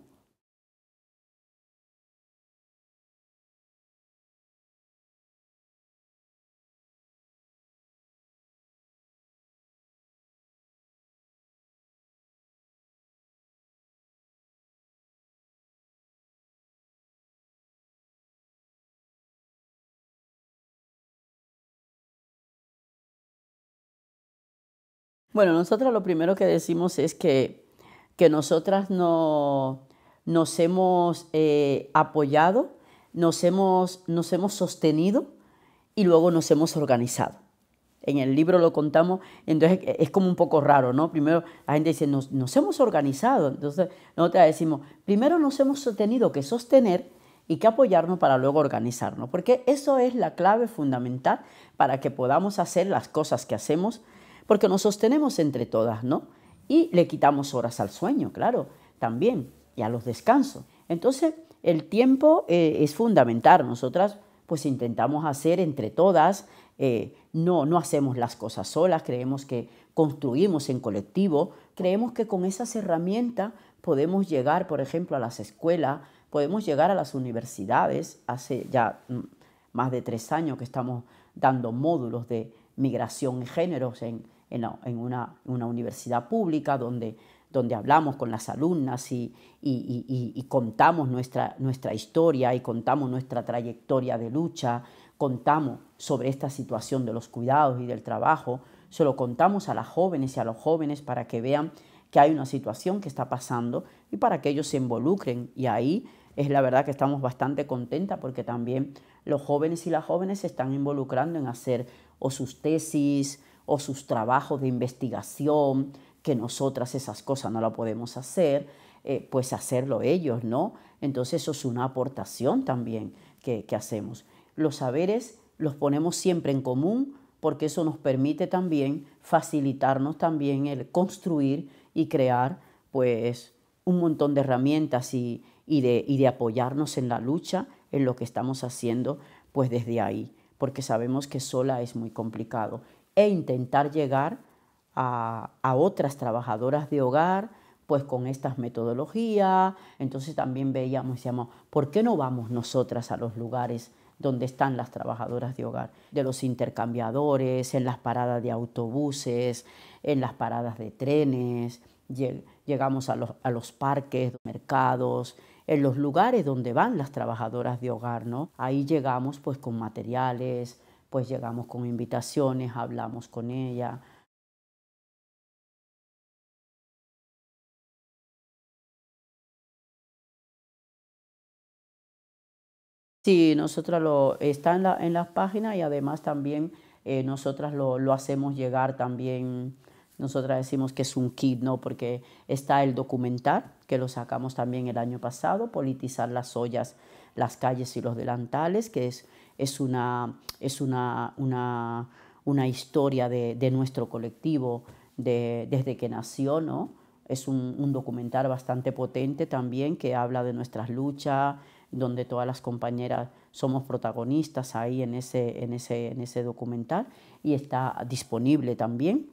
Bueno, nosotros lo primero que decimos es que, que nosotras nos hemos eh, apoyado, nos hemos, sostenido y luego nos hemos organizado. En el libro lo contamos, entonces es como un poco raro, ¿no? Primero la gente dice, nos, nos hemos organizado, entonces nosotras decimos, primero nos hemos tenido que sostener y que apoyarnos para luego organizarnos, porque eso es la clave fundamental para que podamos hacer las cosas que hacemos porque nos sostenemos entre todas, ¿no? Y le quitamos horas al sueño, claro, también, y a los descansos. Entonces, el tiempo eh, es fundamental. Nosotras, pues, intentamos hacer entre todas, eh, no, no hacemos las cosas solas, creemos que construimos en colectivo, creemos que con esas herramientas podemos llegar, por ejemplo, a las escuelas, podemos llegar a las universidades. Hace ya mm, más de tres años que estamos dando módulos de, migración y géneros en, en, una, una, universidad pública donde, donde hablamos con las alumnas y, y, contamos nuestra, nuestra historia y contamos nuestra trayectoria de lucha, contamos sobre esta situación de los cuidados y del trabajo, se lo contamos a las jóvenes y a los jóvenes para que vean que hay una situación que está pasando y para que ellos se involucren. Y ahí es la verdad que estamos bastante contentas porque también los jóvenes y las jóvenes se están involucrando en hacer o sus tesis o sus trabajos de investigación, que nosotras esas cosas no las podemos hacer, eh, pues hacerlo ellos, ¿no? Entonces eso es una aportación también que, hacemos. Los saberes los ponemos siempre en común porque eso nos permite también facilitarnos también el construir y crear pues un montón de herramientas de, y de apoyarnos en la lucha, en lo que estamos haciendo pues desde ahí porque sabemos que sola es muy complicado, e intentar llegar a, otras trabajadoras de hogar, pues con estas metodologías. Entonces también veíamos, decíamos, ¿por qué no vamos nosotras a los lugares donde están las trabajadoras de hogar? De los intercambiadores, en las paradas de autobuses, en las paradas de trenes, llegamos a los, a los parques, mercados, en los lugares donde van las trabajadoras de hogar, ¿no? Ahí llegamos pues con materiales, pues llegamos con invitaciones, hablamos con ella, Sí, nosotras lo está en, la, las páginas y además también eh, nosotras lo hacemos llegar también nosotras decimos que es un kit, ¿no? Porque está el documental, que lo sacamos también el año pasado, politizar las ollas, las calles y los delantales, que es, es, una, es una, historia de, nuestro colectivo desde que nació, ¿no? Es un, documental bastante potente también que habla de nuestras luchas, donde todas las compañeras somos protagonistas ahí en ese, en ese, en ese documental y está disponible también.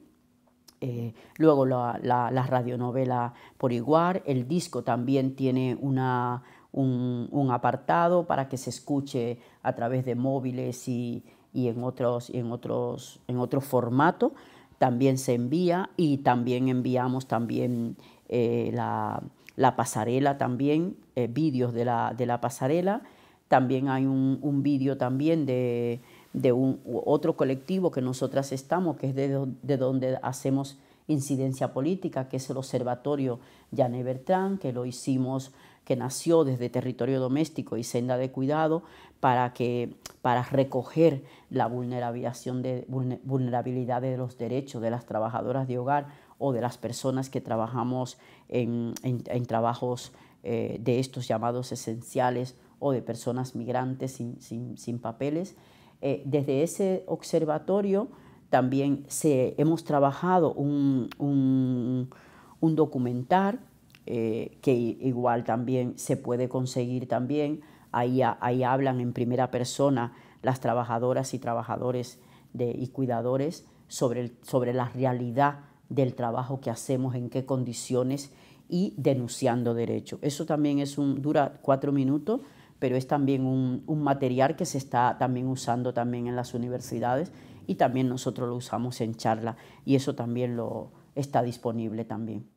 Eh, luego la, radionovela por igual, el disco también tiene una, un, apartado para que se escuche a través de móviles y, en, otros, en, otros, en otro formato, también se envía y también enviamos también eh, la, la, pasarela también, eh, vídeos de la, de la pasarela, también hay un, un vídeo también de de un otro colectivo que nosotras estamos, que es de, donde hacemos incidencia política, que es el Observatorio Yane Bertrand, que lo hicimos, que nació desde Territorio Doméstico y Senda de Cuidado, para, para recoger la vulnerabilidad de los derechos de las trabajadoras de hogar o de las personas que trabajamos en, trabajos eh, de estos llamados esenciales o de personas migrantes sin papeles. Eh, desde ese observatorio también se, hemos trabajado un, un, documental eh, que igual también se puede conseguir también. Ahí, ahí hablan en primera persona las trabajadoras y trabajadores y cuidadores sobre, sobre la realidad del trabajo que hacemos, en qué condiciones y denunciando derecho Eso también es un, dura cuatro minutos pero es también un, material que se está también usando también en las universidades y también nosotros lo usamos en charla y eso también lo está disponible también.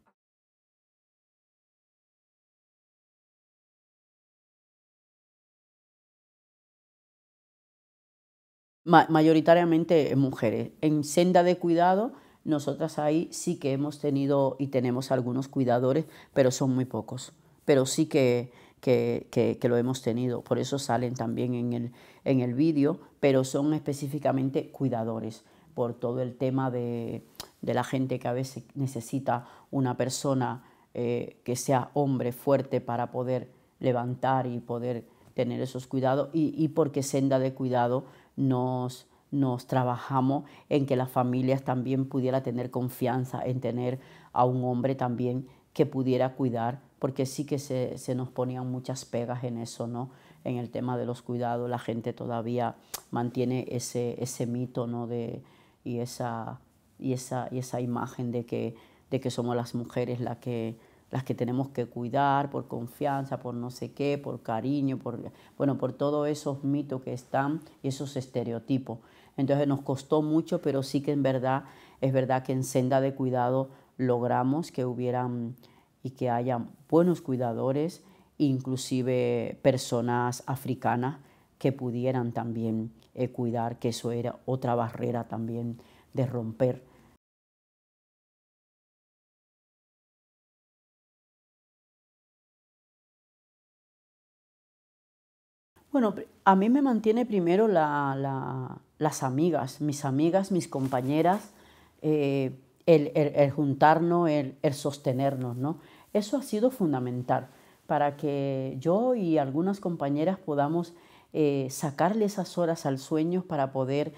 mayoritariamente mujeres. En senda de cuidado, nosotras ahí sí que hemos tenido y tenemos algunos cuidadores, pero son muy pocos. Pero sí que que, lo hemos tenido. Por eso salen también en el, en vídeo, pero son específicamente cuidadores por todo el tema de, la gente que a veces necesita una persona eh, que sea hombre fuerte para poder levantar y poder tener esos cuidados y, porque senda de cuidado nos, nos trabajamos en que las familias también pudiera tener confianza en tener a un hombre también que pudiera cuidar porque sí que se, se, nos ponían muchas pegas en eso, ¿no? En el tema de los cuidados, la gente todavía mantiene ese, ese mito, ¿no? De, y, esa, y, esa, y esa imagen de que, de que somos las mujeres las que, las que tenemos que cuidar por confianza, por no sé qué, por cariño, por, bueno, por todos esos mitos que están y esos estereotipos. Entonces nos costó mucho, pero sí que en verdad, es verdad que en senda de cuidado logramos que hubieran y que haya buenos cuidadores, inclusive personas africanas que pudieran también eh, cuidar, que eso era otra barrera también de romper. Bueno, a mí me mantiene primero las amigas, mis amigas, mis compañeras, eh, el, juntarnos, el, el, sostenernos, Eso ha sido fundamental para que yo y algunas compañeras podamos eh, sacarle esas horas al sueño para poder,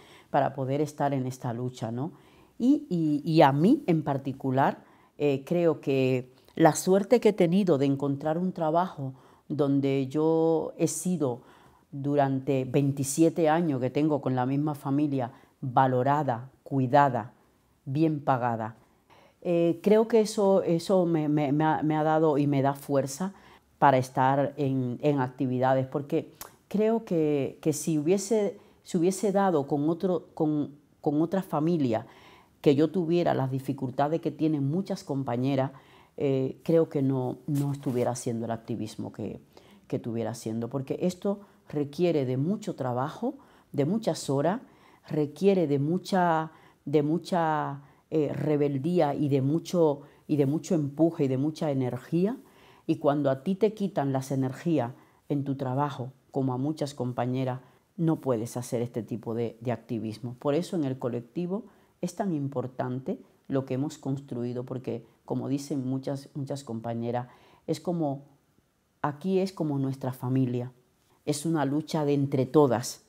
estar en esta lucha, Y, a mí en particular, eh, creo que la suerte que he tenido de encontrar un trabajo donde yo he sido durante 27 años que tengo con la misma familia valorada, cuidada, bien pagada. Eh, creo que eso, eso me, ha, dado y me da fuerza para estar en, actividades, porque creo que, si hubiese, si hubiese dado con, otro, con, otra familia, que yo tuviera las dificultades que tienen muchas compañeras, eh, creo que no, no estuviera haciendo el activismo que, que estuviera haciendo, porque esto requiere de mucho trabajo, de muchas horas, requiere de mucha de mucha eh, rebeldía y de, mucho, y de mucho empuje y de mucha energía. Y cuando a ti te quitan las energías en tu trabajo, como a muchas compañeras, no puedes hacer este tipo de, de activismo. Por eso en el colectivo es tan importante lo que hemos construido, porque como dicen muchas, muchas compañeras, es como, aquí es como nuestra familia, es una lucha de entre todas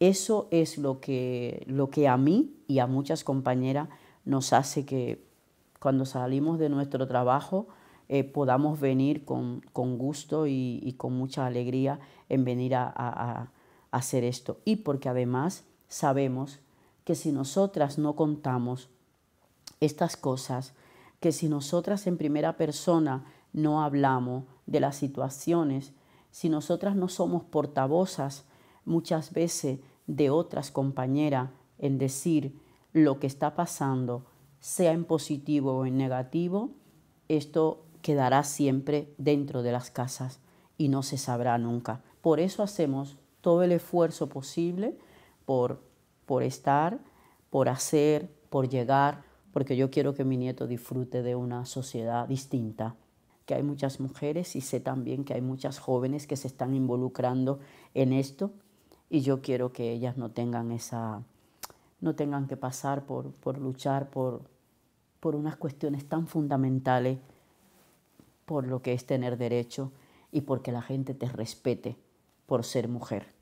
eso es lo que, lo que a mí y a muchas compañeras nos hace que cuando salimos de nuestro trabajo eh, podamos venir con, gusto y, con mucha alegría en venir a hacer esto. Y porque además sabemos que si nosotras no contamos estas cosas, que si nosotras en primera persona no hablamos de las situaciones, si nosotras no somos portavozas muchas veces de otras compañeras en decir lo que está pasando, sea en positivo o en negativo, esto quedará siempre dentro de las casas y no se sabrá nunca. Por eso hacemos todo el esfuerzo posible por, estar, por hacer, por llegar, porque yo quiero que mi nieto disfrute de una sociedad distinta, que hay muchas mujeres y sé también que hay muchas jóvenes que se están involucrando en esto y yo quiero que ellas no tengan esa no tengan que pasar por, luchar por unas cuestiones tan fundamentales por lo que es tener derecho y porque la gente te respete por ser mujer.